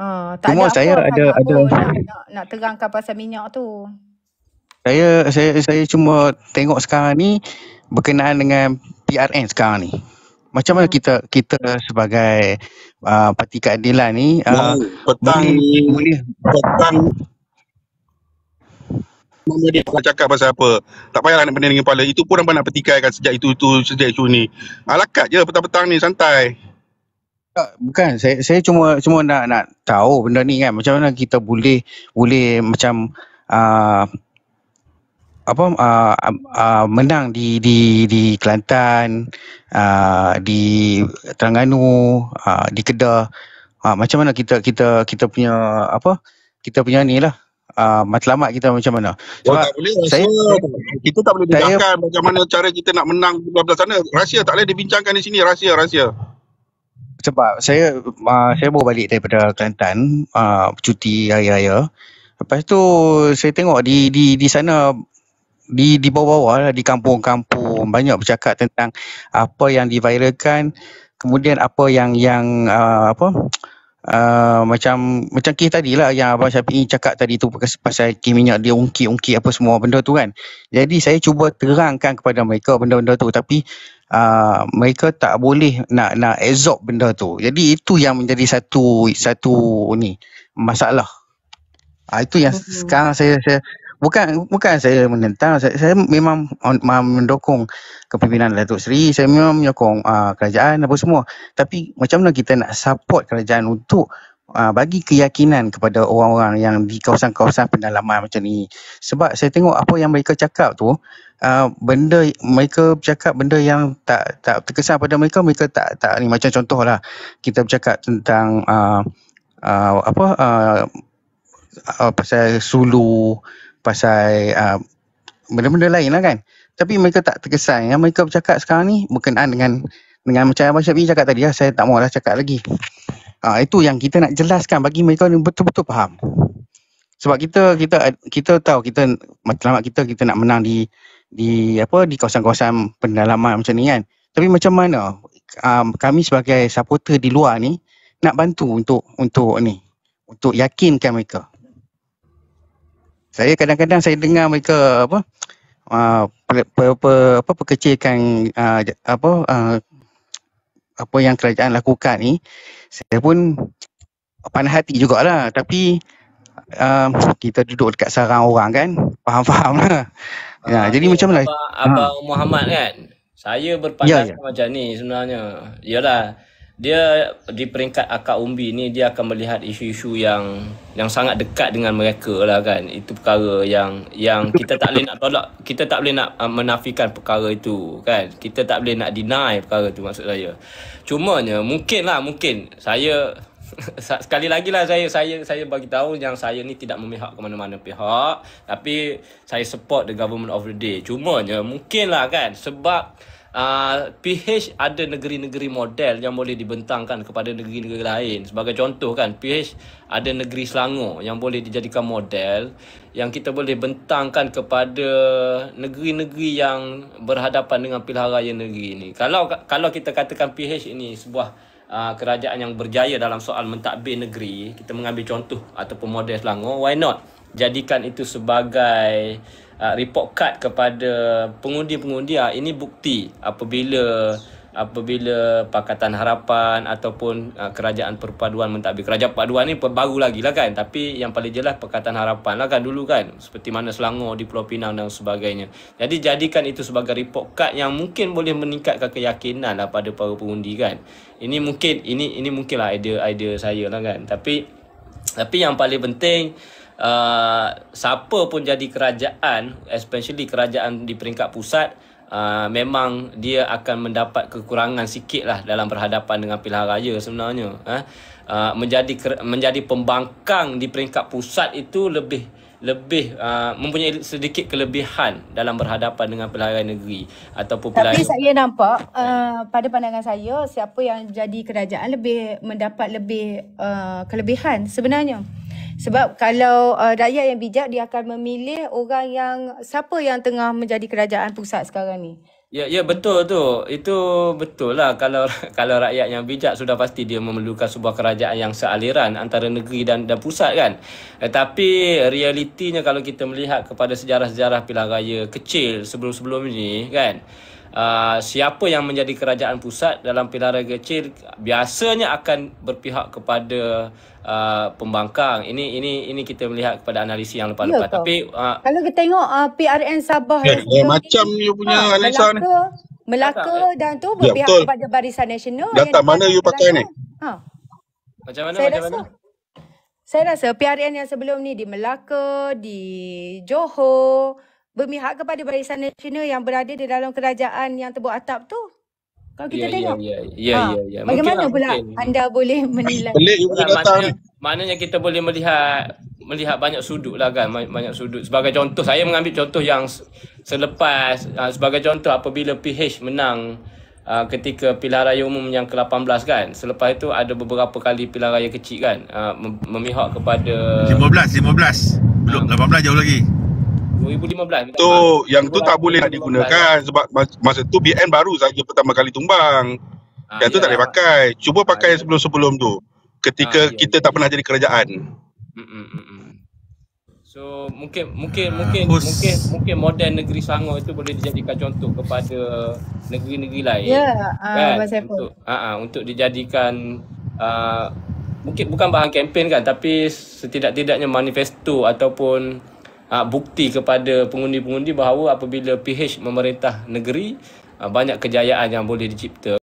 Uh, tak Cuma ada saya apa ada, apa ada. Nak, nak, nak terangkan pasal minyak tu. Saya saya saya cuma tengok sekarang ni berkenaan dengan PRN sekarang ni. Macam mana hmm. kita kita sebagai uh, parti keadilan ni uh, petang boleh, ni, boleh petang nama dia nak cakap pasal apa tak payahlah nak pening kepala itu pun abang nak petikaikan sejak itu tu sejak itu ni alakat ah, je petang-petang ni santai bukan saya saya cuma cuma nak nak tahu benda ni kan macam mana kita boleh boleh macam uh, apa uh, uh, menang di di di Kelantan uh, di Terengganu uh, di Kedah uh, macam mana kita kita kita punya apa kita punya ni lah Ah, matlamat kita macam mana. Oh, Sebab oh, tak boleh, saya, kita tak boleh dengarkan macam mana cara kita nak menang di belah sana. Rahsia tak boleh dibincangkan di sini, rahsia, rahsia. Sebab saya uh, saya baru balik daripada Kelantan, uh, cuti raya-raya. Lepas tu saya tengok di di di sana di di bawah-bawah lah, di kampung-kampung banyak bercakap tentang apa yang diviralkan kemudian apa yang yang uh, apa Uh, macam macam kes tadi lah yang Abang Syafiq cakap tadi tu pasal kes minyak dia ungkit-ungkit apa semua benda tu kan jadi saya cuba terangkan kepada mereka benda-benda tu tapi uh, mereka tak boleh nak nak absorb benda tu jadi itu yang menjadi satu satu ni masalah uh, itu yang uh-huh. sekarang saya, saya bukan bukan saya menentang saya, saya memang on, mendukung kepimpinan Datuk Seri saya memang menyokong uh, kerajaan apa semua tapi macam mana kita nak support kerajaan untuk uh, bagi keyakinan kepada orang-orang yang di kawasan-kawasan pendalaman macam ni sebab saya tengok apa yang mereka cakap tu uh, benda mereka cakap benda yang tak tak terkesan pada mereka mereka tak tak ni macam contohlah kita bercakap tentang uh, uh, apa uh, Uh, pasal sulu pasal uh, benda-benda lain lah kan. Tapi mereka tak terkesan. Yang mereka bercakap sekarang ni berkenaan dengan dengan macam yang Masyafi cakap tadi lah. Saya tak mahu lah cakap lagi. Uh, itu yang kita nak jelaskan bagi mereka ni betul-betul faham. Sebab kita kita kita tahu kita matlamat kita kita nak menang di di apa di kawasan-kawasan pendalaman macam ni kan. Tapi macam mana um, kami sebagai supporter di luar ni nak bantu untuk untuk ni untuk yakinkan mereka saya kadang-kadang saya dengar mereka apa uh, pe, pe, apa pekecilkan uh, apa uh, apa yang kerajaan lakukan ni saya pun panas hati jugalah tapi uh, kita duduk dekat sarang orang kan <laughs> faham-faham lah ya, jadi ya, macam mana abang, abang hmm. Muhammad kan saya berpandangan ya, ya. macam ni sebenarnya yalah dia di peringkat akar umbi ni dia akan melihat isu-isu yang yang sangat dekat dengan mereka lah kan itu perkara yang yang kita tak boleh nak tolak kita tak boleh nak uh, menafikan perkara itu kan kita tak boleh nak deny perkara itu maksud saya cumanya mungkin lah mungkin saya <laughs> sekali lagi lah saya saya saya bagi tahu yang saya ni tidak memihak ke mana-mana pihak tapi saya support the government of the day cumanya mungkin lah kan sebab PH ah, ada negeri-negeri model yang boleh dibentangkan kepada negeri-negeri lain. Sebagai contoh kan, PH ada negeri Selangor yang boleh dijadikan model yang kita boleh bentangkan kepada negeri-negeri yang berhadapan dengan pilihan negeri ini. Kalau kalau kita katakan PH ini sebuah ah, kerajaan yang berjaya dalam soal mentadbir negeri, kita mengambil contoh ataupun model Selangor, why not jadikan itu sebagai uh, report card kepada pengundi-pengundi uh, ini bukti apabila apabila Pakatan Harapan ataupun uh, Kerajaan Perpaduan mentadbir. Kerajaan Perpaduan ni baru lagi lah kan. Tapi yang paling jelas Pakatan Harapan lah kan dulu kan. Seperti mana Selangor, di Pulau Pinang dan sebagainya. Jadi jadikan itu sebagai report card yang mungkin boleh meningkatkan keyakinan lah pada para pengundi kan. Ini mungkin, ini ini mungkinlah idea-idea saya lah kan. Tapi tapi yang paling penting, uh, siapa pun jadi kerajaan especially kerajaan di peringkat pusat uh, memang dia akan mendapat kekurangan sikit lah dalam berhadapan dengan pilihan raya sebenarnya ha? uh, menjadi menjadi pembangkang di peringkat pusat itu lebih lebih uh, mempunyai sedikit kelebihan dalam berhadapan dengan pelbagai negeri ataupun pelbagai Tapi saya nampak uh, pada pandangan saya siapa yang jadi kerajaan lebih mendapat lebih uh, kelebihan sebenarnya. Sebab kalau uh, rakyat yang bijak dia akan memilih orang yang siapa yang tengah menjadi kerajaan pusat sekarang ni. Ya ya betul tu. Itu betul lah kalau <laughs> kalau rakyat yang bijak sudah pasti dia memerlukan sebuah kerajaan yang sealiran antara negeri dan dan pusat kan. Tetapi eh, realitinya kalau kita melihat kepada sejarah-sejarah pilihan raya kecil sebelum-sebelum ini kan. Ah, siapa yang menjadi kerajaan pusat dalam pilihan raya kecil biasanya akan berpihak kepada uh, pembangkang. Ini ini ini kita melihat kepada analisis yang ya lepas-lepas. Ya, Tapi uh, kalau kita tengok uh, PRN Sabah ya, ya, macam dia punya ha, analisa ni. Melaka dan tu ya, berpihak ya, kepada Barisan Nasional. Data mana you pakai ni? Ha. Macam mana Saya macam rasa. mana? Saya rasa PRN yang sebelum ni di Melaka, di Johor Bermihak kepada barisan nasional yang berada di dalam kerajaan yang terbuat atap tu. Kalau kita ya, ya tengok. Ya, ya, ya. Ha, ya, ya. Bagaimana lah, pula mungkin. anda boleh menilai? Mana juga Maknanya, kita boleh melihat melihat banyak sudut lah kan banyak sudut sebagai contoh saya mengambil contoh yang selepas ha, sebagai contoh apabila PH menang uh, ketika pilihan raya umum yang ke-18 kan selepas itu ada beberapa kali pilihan raya kecil kan uh, memihak kepada 15 15 belum uh, 18 jauh lagi 2015 Tu so, yang 2015, tu tak boleh nak digunakan sebab masa tu BN baru saja pertama kali tumbang. Ha, yang tu iya. tak boleh pakai. Cuba ah, pakai ha, yang sebelum-sebelum tu. Ketika ha, iya. kita tak pernah jadi kerajaan. Mm, mm, mm, so mungkin mungkin mungkin Hus. mungkin mungkin model negeri Sangor itu boleh dijadikan contoh kepada negeri-negeri lain. Ya, yeah, uh, kan? untuk uh, untuk dijadikan uh, mungkin bukan bahan kempen kan tapi setidak-tidaknya manifesto ataupun uh, bukti kepada pengundi-pengundi bahawa apabila PH memerintah negeri uh, banyak kejayaan yang boleh dicipta